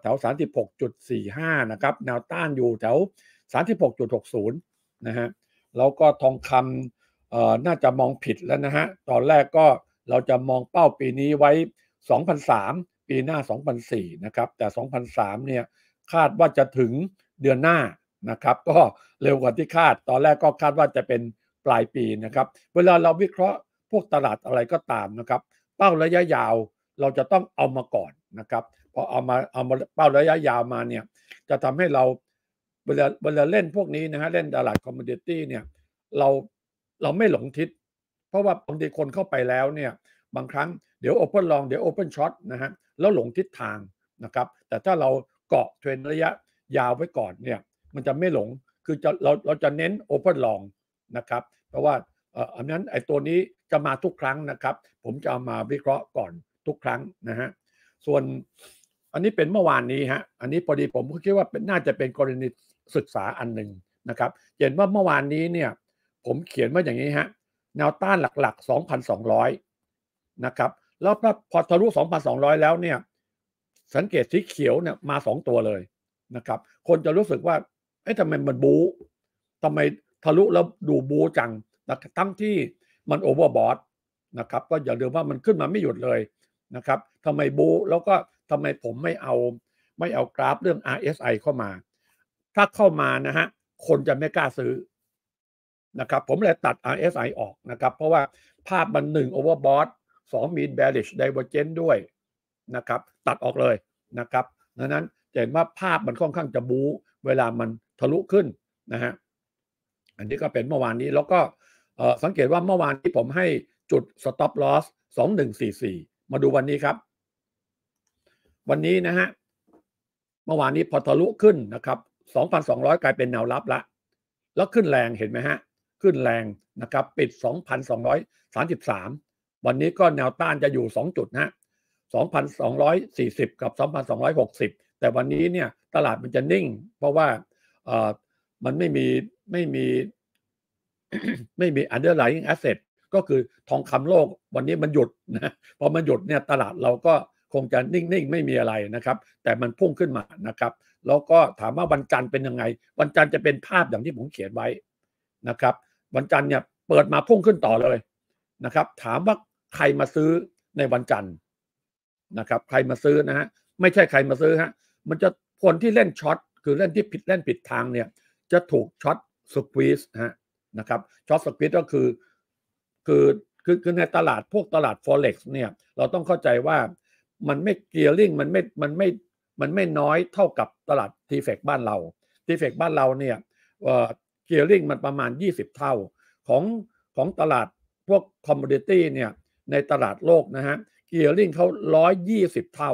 แถว36.45นะครับแนวต้านอยู่แถว36.60นะฮะแล้วก็ทองคำน่าจะมองผิดแล้วนะฮะตอนแรกก็เราจะมองเป้าปีนี้ไว้ 2003 ปีหน้า 2004นะครับแต่ 2003เนี่ยคาดว่าจะถึงเดือนหน้านะครับก็เร็วกว่าที่คาด ตอนแรกก็คาดว่าจะเป็นปลายปีนะครับเวลาเราวิเคราะห์พวกตลาดอะไรก็ตามนะครับเป้าระยะยาวเราจะต้องเอามาก่อน นะครับพอเอามาเอามาเป้าระยะยาวมาเนี่ยจะทำให้เราเวลาเวลาเล่นพวกนี้นะฮะเล่นตลาดคอมมูนิตี้เนี่ยเราเราไม่หลงทิศเพราะว่าบางทีคนเข้าไปแล้วเนี่ยบางครั้ง เดี๋ยวโอเพนลองเดี๋ยวโอเพนช็อตนะฮะแล้วหลงทิศทางนะครับแต่ถ้าเราเกาะเทรนระยะยาวไว้ก่อนเนี่ยมันจะไม่หลงคือจะเราเราจะเน้นโอเพนลองนะครับเพราะว่าอันนั้นไอ้ตัวนี้จะมาทุกครั้งนะครับ ผมจะามาวิเคราะห์ก่อนทุกครั้งนะฮะ ส่วนอันนี้เป็นเมื่อวานนี้ฮะ อันนี้พอดีผมก็คิดว่าเป็นน่าจะเป็นกรณีศึกษาอันหนึ่งนะครับ เห็นว่าเมื่อวานนี้เนี่ยผมเขียนว่าอย่างนี้ฮะแนวต้านหลักๆ 2,200นะครับ แล้วพอทะลุ 2,200 แล้วเนี่ยสังเกตสีเขียวเนี่ยมา 2 ตัวเลยนะครับ คนจะรู้สึกว่าเอ๊ะทำไมมันบูทำไมทะลุแล้วดูบูจังนะตั้งที่มันโอเวอร์บอทนะครับ ก็อย่าลืมว่ามันขึ้นมาไม่หยุดเลยนะครับทำไมบู แล้วก็ทำไมผมไม่เอา ไม่เอากราฟเรื่อง RSI เข้ามา ถ้าเข้ามานะฮะ คนจะไม่กล้าซื้อนะครับ ผมเลยตัด RSI ออกนะครับ เพราะว่าภาพมันหนึ่ง overbought สองมี bearish divergence ด้วยนะครับ ตัดออกเลยนะครับ ดังนั้นเห็นว่าภาพมันค่อนข้างจะบู เวลามันทะลุขึ้นนะฮะ อันนี้ก็เป็นเมื่อวานนี้แล้วก็สังเกตว่าเมื่อวานที่ผมให้จุด stop loss 2144มาดูวันนี้ครับ วันนี้นะฮะ เมื่อวานนี้พอทะลุขึ้นนะครับ 2,200 กลายเป็นแนวรับละแล้วขึ้นแรงเห็นไหมฮะ ขึ้นแรงนะครับ ปิด 2,233 วันนี้ก็แนวต้านจะอยู่ 2 จุดนะ2,240 กับ 2,260 แต่วันนี้เนี่ย ตลาดมันจะนิ่งเพราะว่ามันไม่มีไม่มี ไม่มีอเดอร์ไลน์แอสเซทก็คือทองคำโลกวันนี้มันหยุดนะพอมันหยุดเนี่ยตลาดเราก็คงจะนิ่งๆ ไม่มีอะไรนะครับ แต่มันพุ่งขึ้นมานะครับ แล้วก็ถามว่าวันจันทร์เป็นยังไง วันจันทร์จะเป็นภาพอย่างที่ผมเขียนไว้นะครับ วันจันทร์เนี่ยเปิดมาพุ่งขึ้นต่อเลยนะครับ ถามว่าใครมาซื้อในวันจันทร์นะครับ ใครมาซื้อนะฮะ ไม่ใช่ใครมาซื้อฮะมันจะคนที่เล่นช็อตคือเล่นที่ผิดเล่นผิดทางเนี่ยจะถูกช็อตสควีสฮะนะครับช็อตสควีสก็คือคือคือคือ ในตลาดพวกตลาด forex เนี่ยเราต้องเข้าใจว่ามันไม่เกียร์ลิงมันไม่มันไม่มันไม่น้อยเท่ากับตลาดทีเฟกบ้านเราทีเฟกบ้านเราเนี่ยเกียร์ลิงมันประมาณ 20 เท่า ของของตลาดพวกคอมมูนิตี้เนี่ยในตลาดโลกนะฮะเกียร์ลิงเขา120 เท่า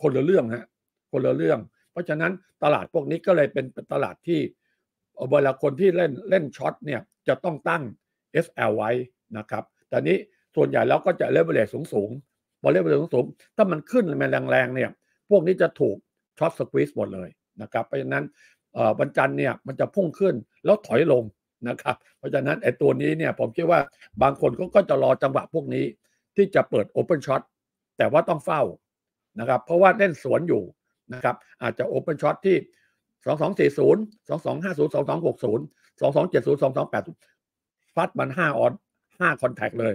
คนละเรื่องฮะคนละเรื่อง เพราะฉะนั้นตลาดพวกนี้ก็เลยเป็นตลาดที่ เวลาคนที่เล่นเล่นช็อตเนี่ยจะต้องตั้ง SL ไว้นะครับแต่นี้ส่วนใหญ่เราก็จะเลเวลเลสสูงๆพอเลเวลเลสสูงๆถ้ามันขึ้นรงแรงๆเนี่ย พวกนี้จะถูกช็อตสควีซหมดเลยนะครับ เพราะฉะนั้นวันจันทร์เนี่ยมันจะพุ่งขึ้นแล้วถอยลงนะครับ เพราะฉะนั้นไอ้ตัวนี้เนี่ยผมคิดว่าบางคนก็จะรอจังหวะพวกนี้ที่จะเปิดโอเปนช็อตแต่ว่าต้องเฝ้านะครับเพราะว่าเล่นสวนอยู่นะครับอาจจะโอเปนช็อตที่ 2240 2250 2260 2270 2280 ฟัดมัน 5 ออนห้าคอนแทคเลย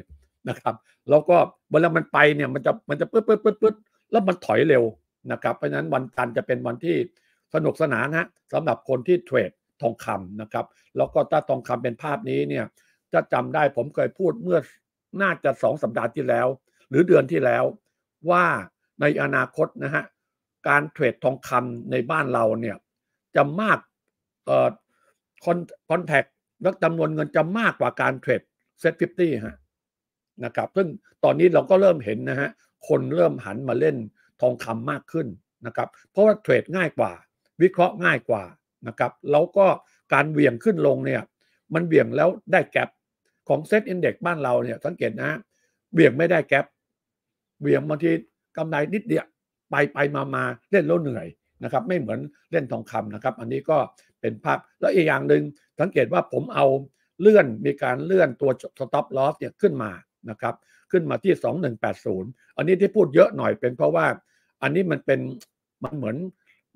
นะครับ แล้วก็เวลามันไปเนี่ยมันจะมันจะปื๊ดปื๊ดปื๊ดป๊ดแล้วมันถอยเร็วนะครับเพราะฉะนั้นวันจันทร์จะเป็นวันที่สนุกสนานนะสำหรับคนที่เทรดทองคำนะครับแล้วก็ถ้าทองคำเป็นภาพนี้เนี่ยจะจำได้ผมเคยพูดเมื่อน่าจะสองสัปดาห์ที่แล้ว หรือเดือนที่แล้วว่าในอนาคตนะฮะการเทรดทองคำในบ้านเราเนี่ยจะมากเอ่อคอนคอนแทคและจำนวนเงินจะมากกว่าการเทรดเซ็ตฟิฟตี้ฮะนะครับซึ่งตอนนี้เราก็เริ่มเห็นนะฮะ คนเริ่มหันมาเล่นทองคำมากขึ้นนะครับ เพราะว่าเทรดง่ายกว่า วิเคราะห์ง่ายกว่านะครับ แล้วก็การเวี่ยงขึ้นลงเนี่ยมันเวี่ยงแล้วได้แกลบของเซ็ตอินเด็กซ์บ้านเราเนี่ย สังเกตนะเวี่ยงไม่ได้แกลบเวี่ยงบางทีกำไรนิดเดียวไปไปมามาเล่นแล้วเหนื่อยนะครับ ไม่เหมือนเล่นทองคำนะครับ อันนี้ก็เป็นภาพแล้วอีกอย่างหนึ่งสังเกตว่าผมเอาเลื่อนมีการเลื่อนตัว stop loss เนี่ยขึ้นมานะครับ ขึ้นมาที่ 2180 อันนี้ที่พูดเยอะหน่อยเป็นเพราะว่า อันนี้มันเป็นมันเหมือน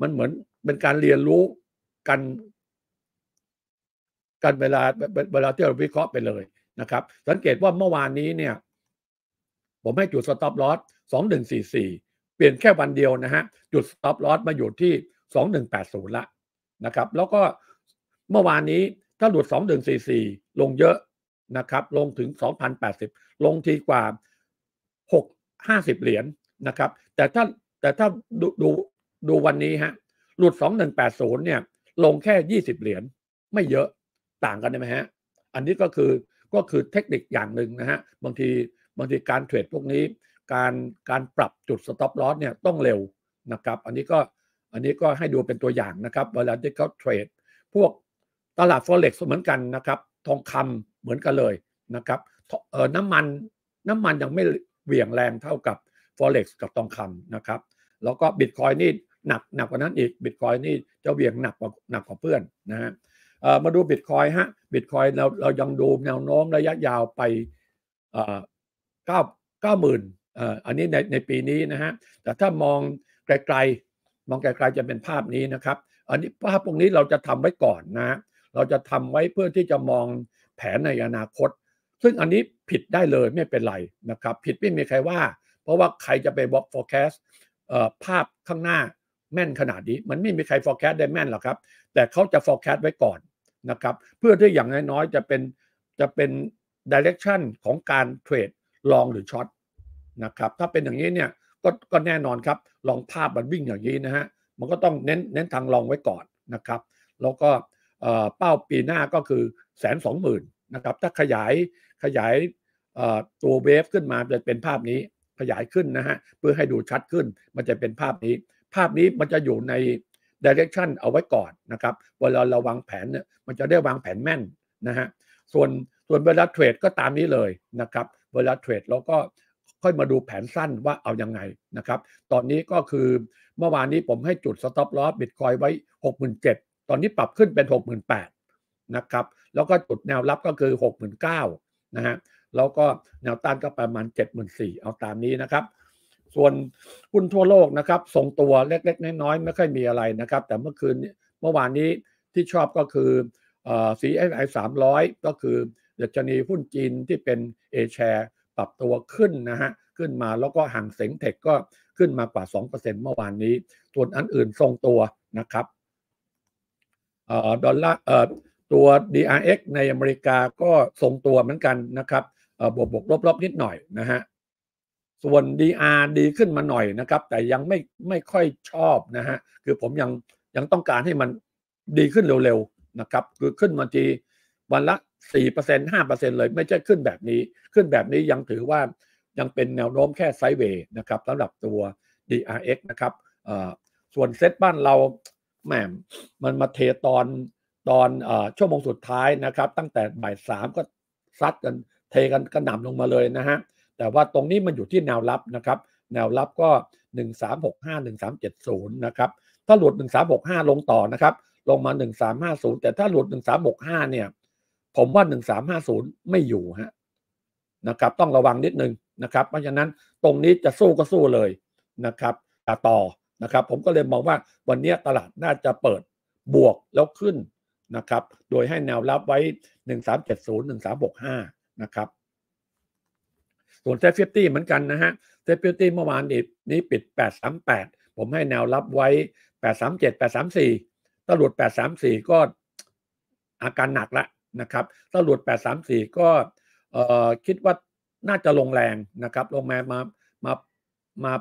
มันเหมือนเป็นการเรียนรู้กันกันเวลาเวลาที่เราวิเคราะห์ไปเลยนะครับ สังเกตว่าเมื่อวานนี้เนี่ย ผมให้จุด stop loss 2144 เปลี่ยนแค่วันเดียวนะฮะจุด stop loss มาอยู่ที่ 2180ละนะครับ แล้วก็เมื่อวานนี้ถ้าหลุด2ส4 4 ลงเยอะนะครับลงถึง 2,080 ลงทีกว่า 6 50 เหรียญนนะครับแต่ถ้าแต่ถ้าดูดูดูวันนี้ฮะหลุด2180เนี่ยลงแค่ 20 เหรียญไม่เยอะต่างกันใช่ไหมฮะอันนี้ก็คือก็คือเทคนิคอย่างหนึ่งนะฮะบางทีบางทีการเทรดพวกนี้การการปรับจุดสต็อปลอสเนี่ยต้องเร็วนะครับอันนี้ก็อันนี้ก็ให้ดูเป็นตัวอย่างนะครับเวลาที่เขาเทรดพวกตลาด forex เหมือนกันนะครับทองคำเหมือนกันเลยนะครับเออน้ำมันน้ำมันยังไม่เหวี่ยงแรงเท่ากับ forex กับทองคำนะครับแล้วก็บิตคอยนี่หนักหนักกว่านั้นอีกบิตคอยนี่จะเหวี่ยงหนักกว่าหนักกว่าเพื่อนนะฮะมาดูบิตคอยฮะบิตคอยเราเรายังดูแนวโน้มระยะยาวไปเก้าเก้าหมื่นอันนี้ในในปีนี้นะฮะแต่ถ้ามองไกลๆมองไกล ๆจะเป็นภาพนี้นะครับ อันนี้ภาพตรงนี้เราจะทำไว้ก่อนนะเราจะทำไว้เพื่อที่จะมองแผนในอนาคต ซึ่งอันนี้ผิดได้เลยไม่เป็นไรนะครับ ผิดไม่มีใครว่า เพราะว่าใครจะไปบอก forecast ภาพข้างหน้าแม่นขนาดนี้ มันไม่มีใคร forecast ได้แม่นหรอกครับแต่เขาจะ forecast ไว้ก่อนนะครับ เพื่อที่อย่างน้อยๆจะเป็นจะเป็น direction ของการเทรดลองหรือช็อตนะครับถ้าเป็นอย่างนี้เนี่ยก็ก็แน่นอนครับลองภาพมันวิ่งอย่างนี้นะฮะมันก็ต้องเน้นเน้นทางลองไว้ก่อนนะครับ แล้วก็เป้าปีหน้าก็คือแสนสองหมื่นนะครับ ถ้าขยายขยายตัวเวฟขึ้นมาจะเป็นภาพนี้ขยายขึ้นนะฮะเพื่อให้ดูชัดขึ้นมันจะเป็นภาพนี้ ภาพนี้มันจะอยู่ในดิเรกชันเอาไว้ก่อนนะครับเวลาเราวางแผนเนี่ยมันจะได้วางแผนแม่นนะฮะส่วนส่วนเวลาเทรดก็ตามนี้เลยนะครับเวลาเทรดเราก็ค่อยมาดูแผนสั้นว่าเอาอยัางไงนะครับตอนนี้ก็คือเมื่อวานนี้ผมให้จุดสต็อปลอสบิตคอยไว้6 7 0 0 0ตอนนี้ปรับขึ้นเป็น 68,000นะครับแล้วก็จุดแนวรับก็คือ 6 9 0 0นะฮะแล้วก็แนวต้านก็ประมาณ 74,000เอาตามนี้นะครับ ส่วนหุ้นทั่วโลกนะครับทรงตัวเล็กๆน้อยๆไม่ค่อยมีอะไรนะครับ แต่เมื่อคืนเมื่อวานนี้ที่ชอบก็คือสีเอสไอสามร้อยก็คือดัชนีหุ้นจีนที่เป็นเอแชร์ปรับตัวขึ้นนะฮะขึ้นมาแล้วก็ห่างเสงเทคก็ขึ้นมากว่า 2%เมื่อวานนี้ส่วนอันอื่นทรงตัวนะครับดอลลาร์ตัว DRX ในอเมริกาก็ทรงตัวเหมือนกันนะครับบวกบวกลบๆ นิดหน่อยนะฮะส่วน DR ดีขึ้นมาหน่อยนะครับแต่ยังไม่ไม่ค่อยชอบนะฮะคือผมยังยังต้องการให้มันดีขึ้นเร็วๆนะครับคือขึ้นมาทีวันละ4% 5%เลยไม่ใช่ขึ้นแบบนี้ ขึ้นแบบนี้ยังถือว่ายังเป็นแนวโน้มแค่ไซด์เวย์นะครับสำหรับตัว DRX นะครับส่วนเซ็ตบ้านเราแม่มันมาเทตอนตอนอชั่วโมงสุดท้ายนะครับ ตั้งแต่บ่ายสามก็ซัดกันเทกันกระหน่ำลงมาเลยนะฮะแต่ว่าตรงนี้มันอยู่ที่แนวรับนะครับ แนวรับก็ 1365 1370นะครับ ถ้าหลุด 1365 ลงต่อนะครับ ลงมา 1350 แต่ถ้าหลุด 1365เนี่ย ผมว่า 1350 ไม่อยู่ฮะนะครับ ต้องระวังนิดนึงนะครับ เพราะฉะนั้นตรงนี้จะสู้ก็สู้เลยนะครับต่อนะครับผมก็เลยมองว่าวันนี้ตลาดน่าจะเปิดบวกแล้วขึ้นนะครับ โดยให้แนวรับไว้ 1370 1365นะครับ ส่วนเซฟฟตี้เหมือนกันนะฮะเซฟฟตี้เมื่อวานนี้ปิด 838 ผมให้แนวรับไว้ 837 834ตลุด834 ก็อาการหนักละนะครับตลุด834 ก็คิดว่าน่าจะลงแรงนะครับ ลงมามามามา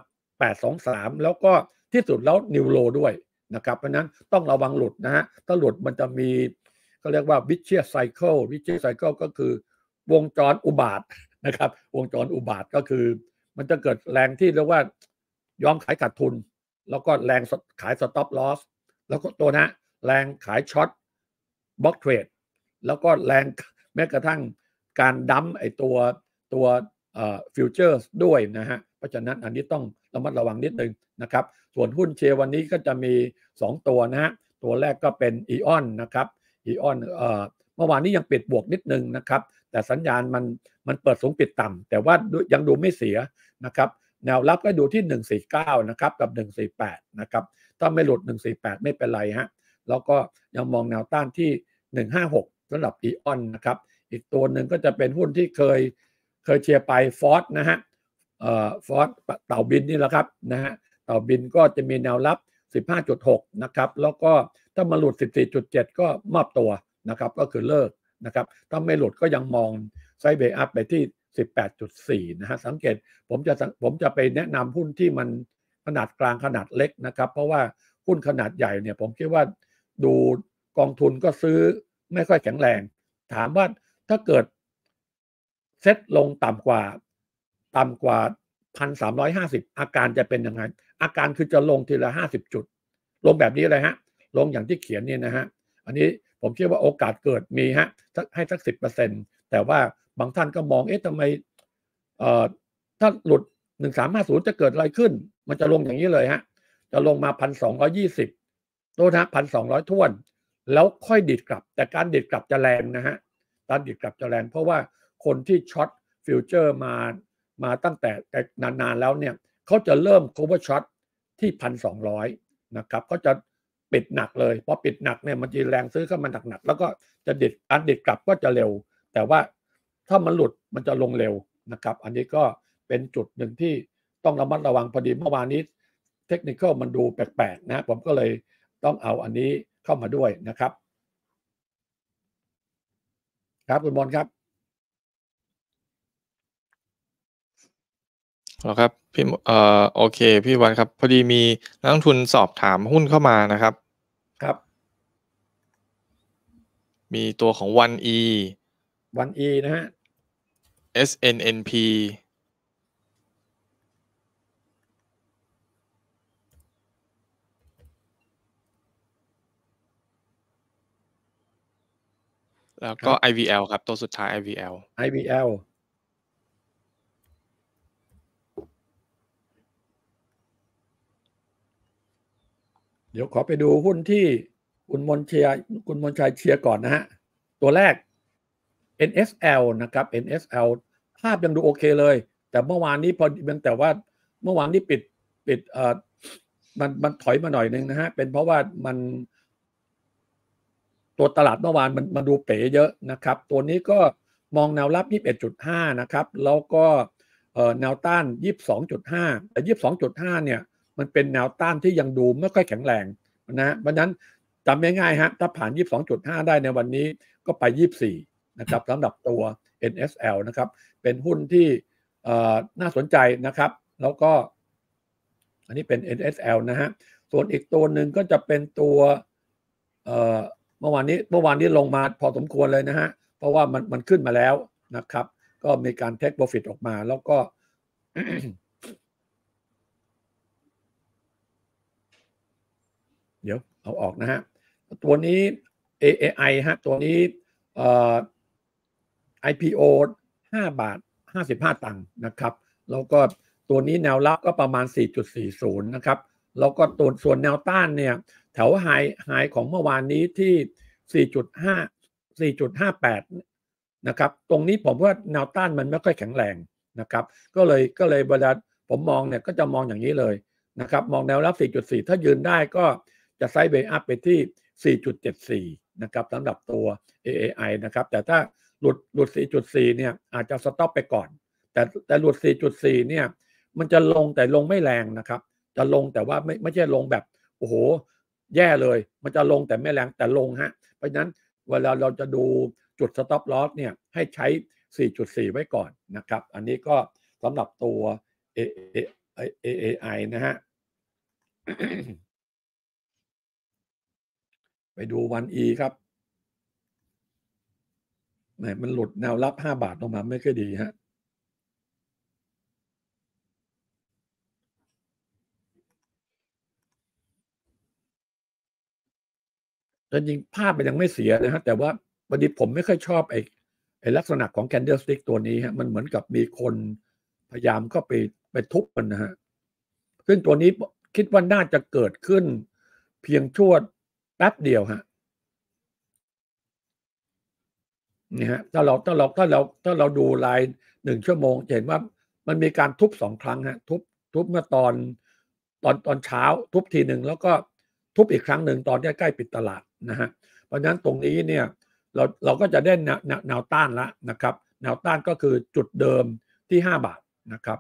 823แล้วก็ที่สุดแล้วนิวโรด้วยนะครับเพราะนั้นต้องระวังหลุดนะฮะถ้าหลุดมันจะมีก็เรียกว่าวิเชียไซเคิลวิเชียไซเคิลก็คือวงจรอุบาทนะครับวงจรอุบาทก็คือ มันจะเกิดแรงที่เรียกว่า ยอมขายขาดทุน แล้วก็แรงขายสต็อปลอสแล้วก็ตัวนะ แรงขายช็อตบล็อกเทรดแล้วก็แรงแม้กระทั่งการดั้มไอตัวตัวฟิวเจอร์ด้วยนะฮะเพราะฉะนั้นอันนี้ต้องระมัดระวังนิดนึงนะครับ ส่วนหุ้นเชวันนี้ก็จะมี 2 ตัวนะฮะ ตัวแรกก็เป็นอีออนนะครับ อีออนเมื่อวานนี้ยังปิดบวกนิดนึงนะครับ แต่สัญญาณมันมันเปิดสูงปิดต่ำ แต่ว่ายังดูไม่เสียนะครับ แนวรับก็ดูที่ 149นะครับ กับ148นะครับ ถ้าไม่หลุด 148 ไม่เป็นไรฮะ แล้วก็ยังมองแนวต้านที่ 156สำหรับอีออนนะครับ อีกตัวหนึ่งก็จะเป็นหุ้นที่เคยเคยเชียร์ไปฟอร์ดนะฮะฟอสเต่าบินนี่แหละครับนะฮะเต่าบินก็จะมีแนวรับ 15.6 นะครับ แล้วก็ถ้ามาหลุด 14.7 ก็มอบตัวนะครับ ก็คือเลิกนะครับถ้าไม่หลุดก็ยังมองไซเบ์อัพไปที่ 18.4 นะฮะสังเกตผมจะผมจะไปแนะนำหุ้นที่มันขนาดกลางขนาดเล็กนะครับ เพราะว่าหุ้นขนาดใหญ่เนี่ย ผมคิดว่าดูกองทุนก็ซื้อไม่ค่อยแข็งแรง ถามว่าถ้าเกิดเซ็ตลงต่ำกว่าต่ำกว่าพันสามร้อยห้าสิบอาการจะเป็นยังไงอาการคือจะลงทีละห้าสิบจุด ลงแบบนี้เลยฮะ ลงอย่างที่เขียนนี่นะฮะอันนี้ผมเชื่อว่าโอกาสเกิดมีฮะให้สักสิบเปอร์เซ็นแต่ว่าบางท่านก็มองเอ๊ะทำไมเอ่อถ้าหลุดหนึ่งสามห้าศูนย์จะเกิดอะไรขึ้นมันจะลงอย่างนี้เลยฮะจะลงมาพันสองร้อยี่สิบโทษนะพันสองร้อยท่วน แล้วค่อยดิดกลับ แต่การดิดกลับจะแรงนะฮะการดิดกลับจะแรงเพราะว่าคนที่ช็อตฟิวเจอร์มามาตั้งแต่แต่นานๆแล้วเนี่ยเขาจะเริ่ม cover shot ที่พันสองร้อยนะครับเขาจะปิดหนักเลยพอปิดหนักเนี่ยมันจะแรงซื้อเข้ามาหนักๆแล้วก็จะเด็ดการเด็ดกลับก็จะเร็ว แต่ว่าถ้ามันหลุดมันจะลงเร็วนะครับ อันนี้ก็เป็นจุดหนึ่งที่ต้องระมัดระวังพอดีเมื่อวานนี้เทคนิคมันดูแปลกๆนะผมก็เลยต้องเอาอันนี้เข้ามาด้วยนะครับ ครับคุณบอลครับแล้วครับพี่เอ่อโอเค พี่วันครับ พอดีมีนักลงทุนสอบถามหุ้นเข้ามานะครับครับ มีตัวของวันอีวันอีนะฮะ SNNP แล้วก็ IVL ครับตัวสุดท้าย IVL IVL เดี๋ยวขอไปดูหุ้นที่คุณมนชัยคุณมนชัยเชียร์ก่อนนะฮะ ตัวแรก NSL นะครับ NSL ภาพยังดูโอเคเลย แต่เมื่อวานนี้พอเป็นแต่ว่าเมื่อวานนี้ปิดปิดเอ่อมันมันถอยมาหน่อยนึงนะฮะ เป็นเพราะว่ามัน ตัวตลาดเมื่อวานมันมาดูเป๋เยอะนะครับ ตัวนี้ก็มองแนวรับ 21.5 นะครับ แล้วก็แนวต้าน 22.5 แต่ 22.5 เนี่ยมันเป็นแนวต้านที่ยังดูไม่ค่อยแข็งแรงนะเพราะนั้นจำง่ายๆฮะ ถ้าผ่าน 22.5 ได้ในวันนี้ ก็ไป 24นะครับสำหรับตัว NSL นะครับ เป็นหุ้นที่น่าสนใจนะครับ แล้วก็ อันนี้เป็น NSL นะฮะส่วนอีกตัวหนึ่งก็จะเป็นตัวเมื่อวานนี้ เมื่อวานนี้ลงมาพอสมควรเลยนะฮะ เพราะว่ามันมันขึ้นมาแล้วนะครับ ก็มีการเทคโปรฟิตออกมา แล้วก็เอาออกนะฮะ ตัวนี้ AAI ฮะ ตัวนี้ IPO 5 บาท 55ตังค์นะครับ แล้วก็ตัวนี้แนวรับก็ประมาณ 4.40นะครับ แล้วก็ตัวส่วนแนวต้านเนี่ยแถวไฮไฮของเมื่อวานนี้ที่ 4.5 4.58นะครับ ตรงนี้ผมว่าแนวต้านมันไม่ค่อยแข็งแรงนะครับ ก็เลยก็เลยเวลาผมมองเนี่ยก็จะมองอย่างนี้เลยนะครับ มองแนวรับ4.4 ถ้ายืนได้ก็ะไซด์เบย์อัพไปที่ 4.74 นะครับสำหรับตัว AAI นะครับ แต่ถ้าหลุด หลุด 4.4 เนี่ย อาจจะสต็อปไปก่อน แต่แต่หลุด 4.4 เนี่ย มันจะลงแต่ลงไม่แรงนะครับ จะลงแต่ว่าไม่ไม่ใช่ลงแบบโอ้โห แย่เลย มันจะลงแต่ไม่แรงแต่ลงฮะ เพราะฉะนั้นเวลาเราจะดูจุดสต็อปลอสเนี่ย ให้ใช้ 4.4 ไว้ก่อนนะครับ อันนี้ก็สำหรับตัว AAI นะฮะไปดูวันอีครับแหมมันหลุดแนวรับห้าบาทลงมาไม่ค่อยดีฮะแต่จริงภาพมันยังไม่เสียนะฮะ แต่ว่าวันนี้ผมไม่ค่อยชอบไอ้ไอ้ลักษณะของแคนเดลสติ๊กตัวนี้ฮะ มันเหมือนกับมีคนพยายามก็ไปไปทุบมันนะฮะซึ่งตัวนี้คิดว่าน่าจะเกิดขึ้นเพียงชั่วแป๊บเดียวฮะนี่ฮะถ้าเราถ้าเราถ้าเราถ้าเราดูไลน์หนึ่งชั่วโมงเห็นว่ามันมีการทุบสองครั้งฮะทุบทุบเมื่อตอนตอนตอนเช้าทุบทีหนึ่ง แล้วก็ทุบอีกครั้งหนึ่งตอนใกล้ๆปิดตลาดนะฮะเพราะฉะนั้นตรงนี้เนี่ย เราเราก็จะได้แนวต้านละนะครับ แนวต้านก็คือจุดเดิมที่ 5 บาทนะครับ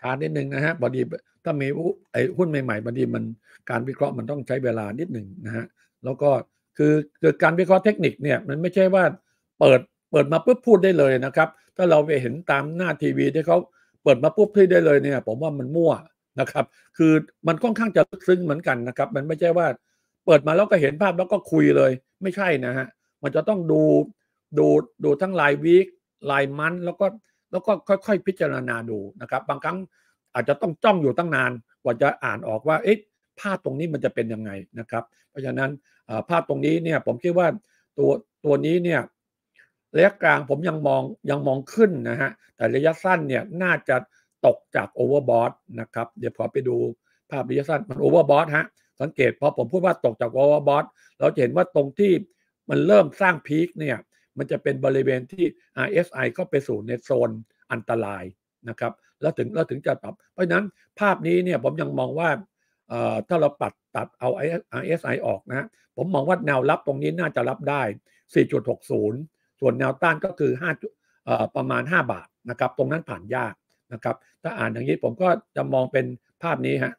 ช้านิดนึงนะฮะบอดีถ้ามีไอ้หุ้นใหม่ๆบอดีมันการวิเคราะห์มันต้องใช้เวลานิดหนึ่งนะฮะแล้วก็คือคือการวิเคราะห์เทคนิคเนี่ยมันไม่ใช่ว่าเปิดเปิดมาปุ๊บพูดได้เลยนะครับ ถ้าเราไปเห็นตามหน้าทีวีที่เขาเปิดมาปุ๊บพูดได้เลยเนี่ยผมว่ามันมั่วนะครับ คือมันค่อนข้างจะลึกซึ้งเหมือนกันนะครับมันไม่ใช่ว่าเปิดมาแล้วก็เห็นภาพแล้วก็คุยเลยไม่ใช่นะฮะมันจะต้องดูดูดูทั้งรายวีครายมันแล้วก็แล้วก็ค่อยๆ พิจารณาดูนะครับบางครั้งอาจจะต้องจ้องอยู่ตั้งนานกว่าจะอ่านออกว่าเอ๊ะภาพตรงนี้มันจะเป็นยังไงนะครับเพราะฉะนั้นภาพตรงนี้เนี่ยผมคิดว่าตัวตัวนี้เนี่ยระยะกลางผมยังมองยังมองขึ้นนะฮะแต่ระยะสั้นเนี่ยน่าจะตกจากโอเวอร์บอทนะครับเดี๋ยวขอไปดูภาพระยะสั้นมันโอเวอร์บอทฮะสังเกตพอผมพูดว่าตกจากโอเวอร์บอทเราจะเห็นว่าตรงที่มันเริ่มสร้างพีคเนี่ยมันจะเป็นบริเวณที่ RSI ก็ไปสู่ในโซนอันตรายนะครับ แล้วถึงแล้วถึงจะปรับเพราะนั้นภาพนี้เนี่ยผมยังมองว่าถ้าเราปัดตัดเอา RSI ออกนะ ผมมองว่าแนวรับตรงนี้น่าจะรับได้ 4.60 ส่วนแนวต้านก็คือ5ประมาณ 5 บาทนะครับ ตรงนั้นผ่านยากนะครับ ถ้าอ่านอย่างนี้ผมก็จะมองเป็นภาพนี้ฮะ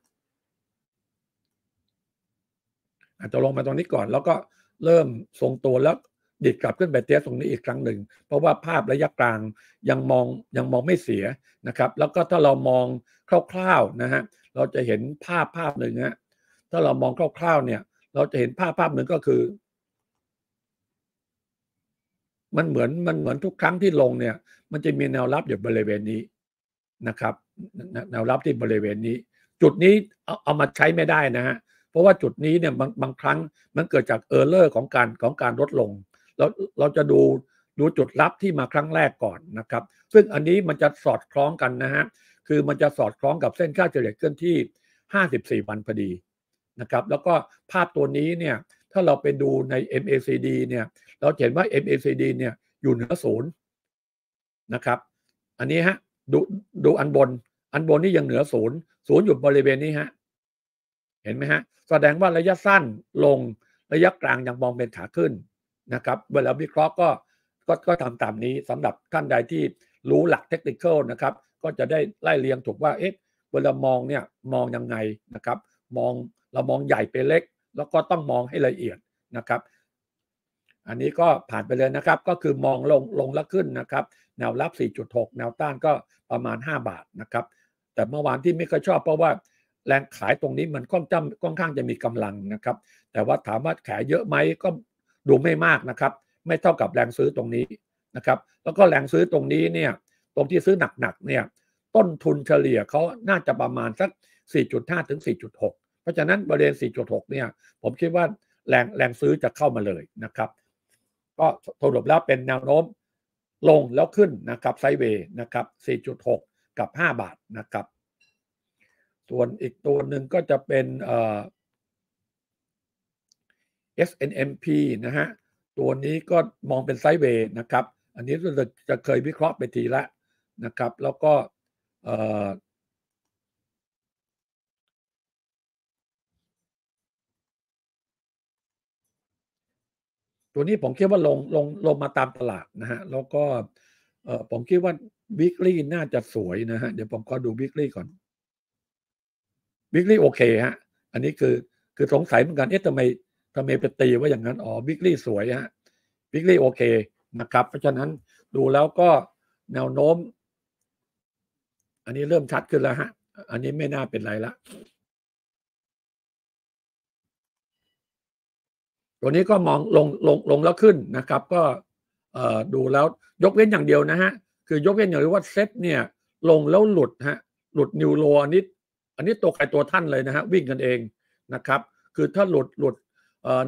อาจจะลงมาตรงนี้ก่อนแล้วก็เริ่มทรงตัวแล้วดิดกลับขึ้นไปเทสตรงนี้อีกครั้งหนึ่ง เพราะว่าภาพระยะกลางยังมองยังมองไม่เสียนะครับ แล้วก็ถ้าเรามองคร่าวๆนะฮะเราจะเห็นภาพภาพหนึ่งฮะถ้าเรามองคร่าวๆเนี่ย เราจะเห็นภาพภาพหนึ่งก็คือ มันเหมือนมันเหมือนทุกครั้งที่ลงเนี่ย มันจะมีแนวรับอยู่บริเวณนี้นะครับ แนวรับที่บริเวณนี้ จุดนี้เอาเอามาใช้ไม่ได้นะฮะเพราะว่าจุดนี้เนี่ยบางบางครั้งมันเกิดจากเออร์เลอร์ของการของการลดลงเราเราจะดูดูจุดลับที่มาครั้งแรกก่อนนะครับ ซึ่งอันนี้มันจะสอดคล้องกันนะฮะคือมันจะสอดคล้องกับเส้นค่าเฉลี่ยเคลื่อนที่ 54 วันพอดีนะครับ แล้วก็ภาพตัวนี้เนี่ยถ้าเราไปดูใน MACD เนี่ยเราเห็นว่า MACD เนี่ยอยู่เหนือศูนย์นะครับ อันนี้ฮะดูดูอันบนอันบนนี่ยังเหนือศูนย์ศูนย์อยู่บริเวณนี้ฮะเห็นไหมฮะ แสดงว่าระยะสั้นลงระยะกลางยังมองเป็นขาขึ้นนะครับ เวลาวิเคราะห์ก็ก็ก็ทำตามนี้สำหรับท่านใดที่รู้หลักเทคนิคนะครับก็จะได้ไล่เรียงถูกว่า เอ๊ะ เวลามองเนี่ยมองยังไงนะครับ มองเรามองใหญ่ไปเล็ก แล้วก็ต้องมองให้ละเอียดนะครับ อันนี้ก็ผ่านไปเลยนะครับก็คือมองลงลงแล้วขึ้นนะครับแนวรับ 4.6 แนวต้านก็ประมาณ 5 บาทนะครับแต่เมื่อวานที่ไม่ค่อยชอบเพราะว่าแรงขายตรงนี้มันค่อนข้างค่อนข้างจะมีกำลังนะครับแต่ว่าถามว่าขายเยอะไหมก็ดูไม่มากนะครับ ไม่เท่ากับแรงซื้อตรงนี้นะครับ แล้วก็แรงซื้อตรงนี้เนี่ย ตรงที่ซื้อหนักๆเนี่ย ต้นทุนเฉลี่ยเขาน่าจะประมาณสัก 4.5 ถึง 4.6 เพราะฉะนั้นบริเวณ 4.6 เนี่ย ผมคิดว่าแรงแรงซื้อจะเข้ามาเลยนะครับ ก็สรุปแล้วเป็นแนวโน้มลงแล้วขึ้นนะครับ ไซเวย์นะครับ 4.6 กับ 5 บาทนะครับ ส่วนอีกตัวหนึ่งก็จะเป็นเอ่อ SNMP นะฮะตัวนี้ก็มองเป็นไซด์เวย์นะครับ อันนี้เราจะเคยวิเคราะห์ไปทีละนะครับ แล้วก็ตัวนี้ผมคิดว่าลงลงลงมาตามตลาดนะฮะแล้วก็ผมคิดว่าวิกี่น่าจะสวยนะฮะเดี๋ยวผมก็ดูวิกลี่ก่อนวิกลี่โอเคฮะอันนี้คือคือสงสัยเหมือนกันเอ๊ะทำไมทำไมไปตีว่าอย่างนั้นอ๋อบิ๊กลี่สวยฮะบิ๊กลี่โอเคนะครับ เพราะฉะนั้นดูแล้วก็แนวโน้ม อันนี้เริ่มชัดขึ้นแล้วฮะอันนี้ไม่น่าเป็นไรละตัวนี้ก็มองลงลงลงแล้วขึ้นนะครับ ก็ดูแล้วยกเว้นอย่างเดียวนะฮะคือ ยกเว้นอย่างเดียวว่าเซ็ตเนี่ย ลงแล้วหลุดฮะหลุดนิวโรอันนี้อันนี้ตัวใครตัวท่านเลยนะฮะ วิ่งกันเองนะครับ คือถ้าหลุดหลุด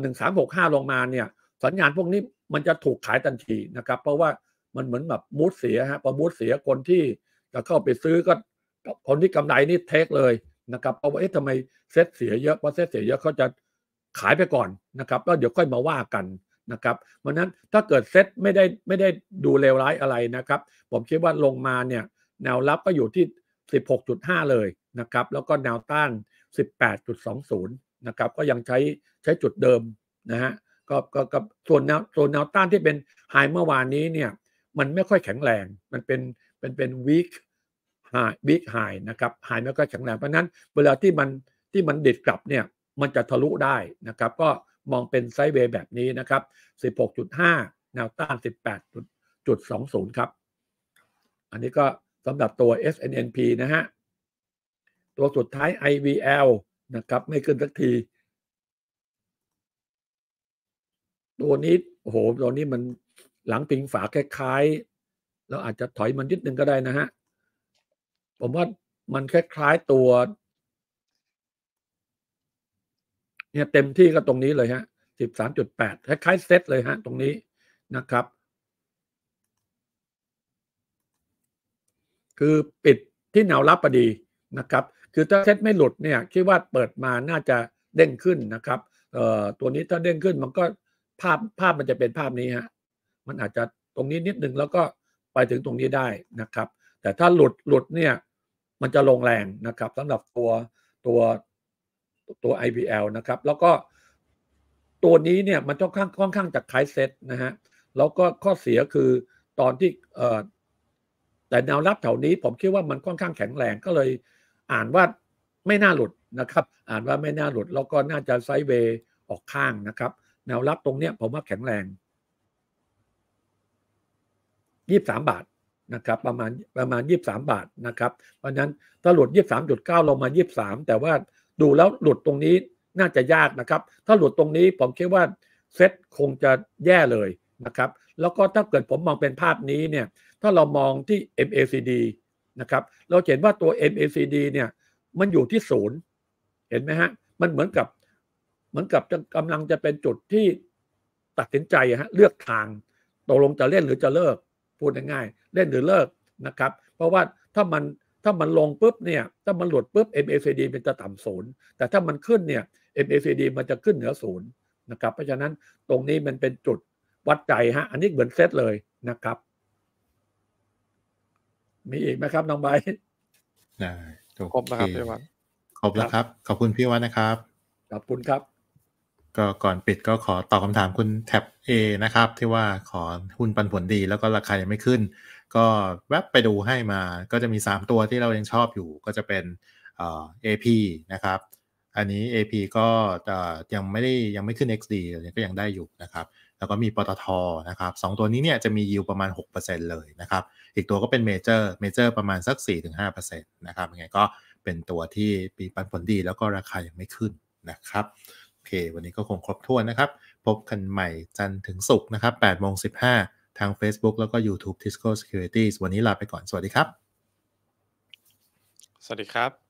หนึ่งสามหกห้าลงมาเนี่ย สัญญาณพวกนี้มันจะถูกขายทันทีนะครับ เพราะว่ามันเหมือนแบบมูดเสียฮะพอมูดเสียคนที่ จะเข้าไปซื้อก็คนที่กำไรนี่เทคเลยนะครับ เอาว่าเอ๊ะทำไมเซ็ตเสียเยอะเพราะเซ็ตเสียเยอะเขาจะขายไปก่อนนะครับ แล้วเดี๋ยวค่อยมาว่ากันนะครับ เพราะนั้นถ้าเกิดเซ็ตไม่ได้ไม่ได้ดูเลวร้ายอะไรนะครับ ผมคิดว่าลงมาเนี่ย แนวรับก็อยู่ที่ 16.5 เลยนะครับ แล้วก็แนวต้าน 18.20นะครับก็ยังใช้ใช้จุดเดิมนะฮะก็ก็กับส่วนแนวส่วนแนวต้านที่เป็นไฮเมื่อวานนี้เนี่ยมันไม่ค่อยแข็งแรง มันเป็นเป็นเป็นวีคไฮวีคไฮนะครับไฮไม่ค่อยแข็งแรงเพราะนั้นเวลาที่มันที่มันเด็ดกลับเนี่ยมันจะทะลุได้นะครับก็มองเป็นไซด์เวย์แบบนี้นะครับ16.5แนวต้าน18.20ครับ อันนี้ก็สำหรับตัว SNNP นะฮะตัวสุดท้าย IVL นะครับไม่ขึ้นสักที ตัวนี้โอ้โหตัวนี้มันหลังพิงฝาคล้ายๆเราอาจจะถอยมันนิดนึงก็ได้นะฮะผมว่ามันคล้ายๆตัวเนี่ยเต็มที่ก็ตรงนี้เลยฮะสิบสามจุดแปดคล้ายๆเซตเลยฮะตรงนี้นะครับ คือปิดที่แนวรับพอดีนะครับคือถ้าเซตไม่หลุดเนี่ยคิดว่าเปิดมาน่าจะเด้งขึ้นนะครับเอ่อตัวนี้ถ้าเด้งขึ้น มันก็ภาพภาพมันจะเป็นภาพนี้ฮะมันอาจจะตรงนี้นิดนึง แล้วก็ไปถึงตรงนี้ได้นะครับ แต่ถ้าหลุดหลุดเนี่ย มันจะลงแรงนะครับสำหรับตัวตัวตัว IPL นะครับ แล้วก็ตัวนี้เนี่ยมันค่อนข้างค่อนข้างจะคล้ายเซตนะฮะแล้วก็ข้อเสียคือตอนที่เอ่อแต่แนวรับแถวนี้ผมคิดว่ามันค่อนข้างแข็งแรงก็เลยอ่านว่าไม่น่าหลุดนะครับอ่านว่าไม่น่าหลุดแล้วก็น่าจะไซด์เวย์ออกข้างนะครับ แนวรับตรงเนี้ยผมว่าแข็งแรงยี่สามบาทนะครับประมาณประมาณยี่สามบาทนะครับเพราะนั้นถ้าหลุดยี่สามจุดเก้าลงมายี่สามแต่ว่าดูแล้วหลุดตรงนี้น่าจะยากนะครับ ถ้าหลุดตรงนี้ผมคิดว่าเซ็ตคงจะแย่เลยนะครับ แล้วก็ถ้าเกิดผมมองเป็นภาพนี้เนี่ยถ้าเรามองที่ MACD นะครับเราเห็นว่าตัว MACD เนี่ยมันอยู่ที่ศูนย์เห็นไหมฮะมันเหมือนกับเหมือนกับกำลังจะเป็นจุดที่ตัดสินใจฮะ เลือกทางตกลงจะเล่นหรือจะเลิก พูดง่ายๆเล่นหรือเลิกนะครับ เพราะว่าถ้ามันถ้ามันลงปุ๊บเนี่ย ถ้ามันหลุดปุ๊บ MACD มันจะต่ำศูนย์แต่ถ้ามันขึ้นเนี่ย MACD มันจะขึ้นเหนือศูนย์นะครับ เพราะฉะนั้นตรงนี้มันเป็นจุดวัดใจฮะ อันนี้เหมือนเซตเลยนะครับมีอีกไหมครับน้องใบได้ครบแล้วครับพี่วัฒนครบแล้วครับ ขอบคุณพี่วัฒนนะครับ ขอบคุณครับ ก็ก่อนปิดก็ขอตอบคาถามคุณแท็บ A นะครับ ที่ว่าขอหุ้นปันผลดี แล้วก็ราคายังไม่ขึ้น ก็แวบไปดูให้มาก็จะมี 3 ตัวที่เรายังชอบอยู่ก็จะเป็นเอ่ี AP นะครับ อันนี้ AP ก็ยังไม่ได้ยังไม่ขึ้น XD ก็ยังได้อยู่นะครับแล้วก็มีปตทนะครับสตัวนี้เนี่ยจะมียิวประมาณ 6%เลยนะครับ อีกตัวก็เป็นเมเจอร์เมเจอร์ประมาณสัก 4-5%นะครับยังไงก็เป็นตัวที่ปีปันผลดีแล้วก็ราคายังไม่ขึ้นนะครับ โอเค วันนี้ก็คงครบถ้วนนะครับ พบกันใหม่จันถึงศุกร์นะครับ8โมง15 ทาง Facebook แล้วก็ YouTube Tisco Securities วันนี้ลาไปก่อนสวัสดีครับ สวัสดีครับ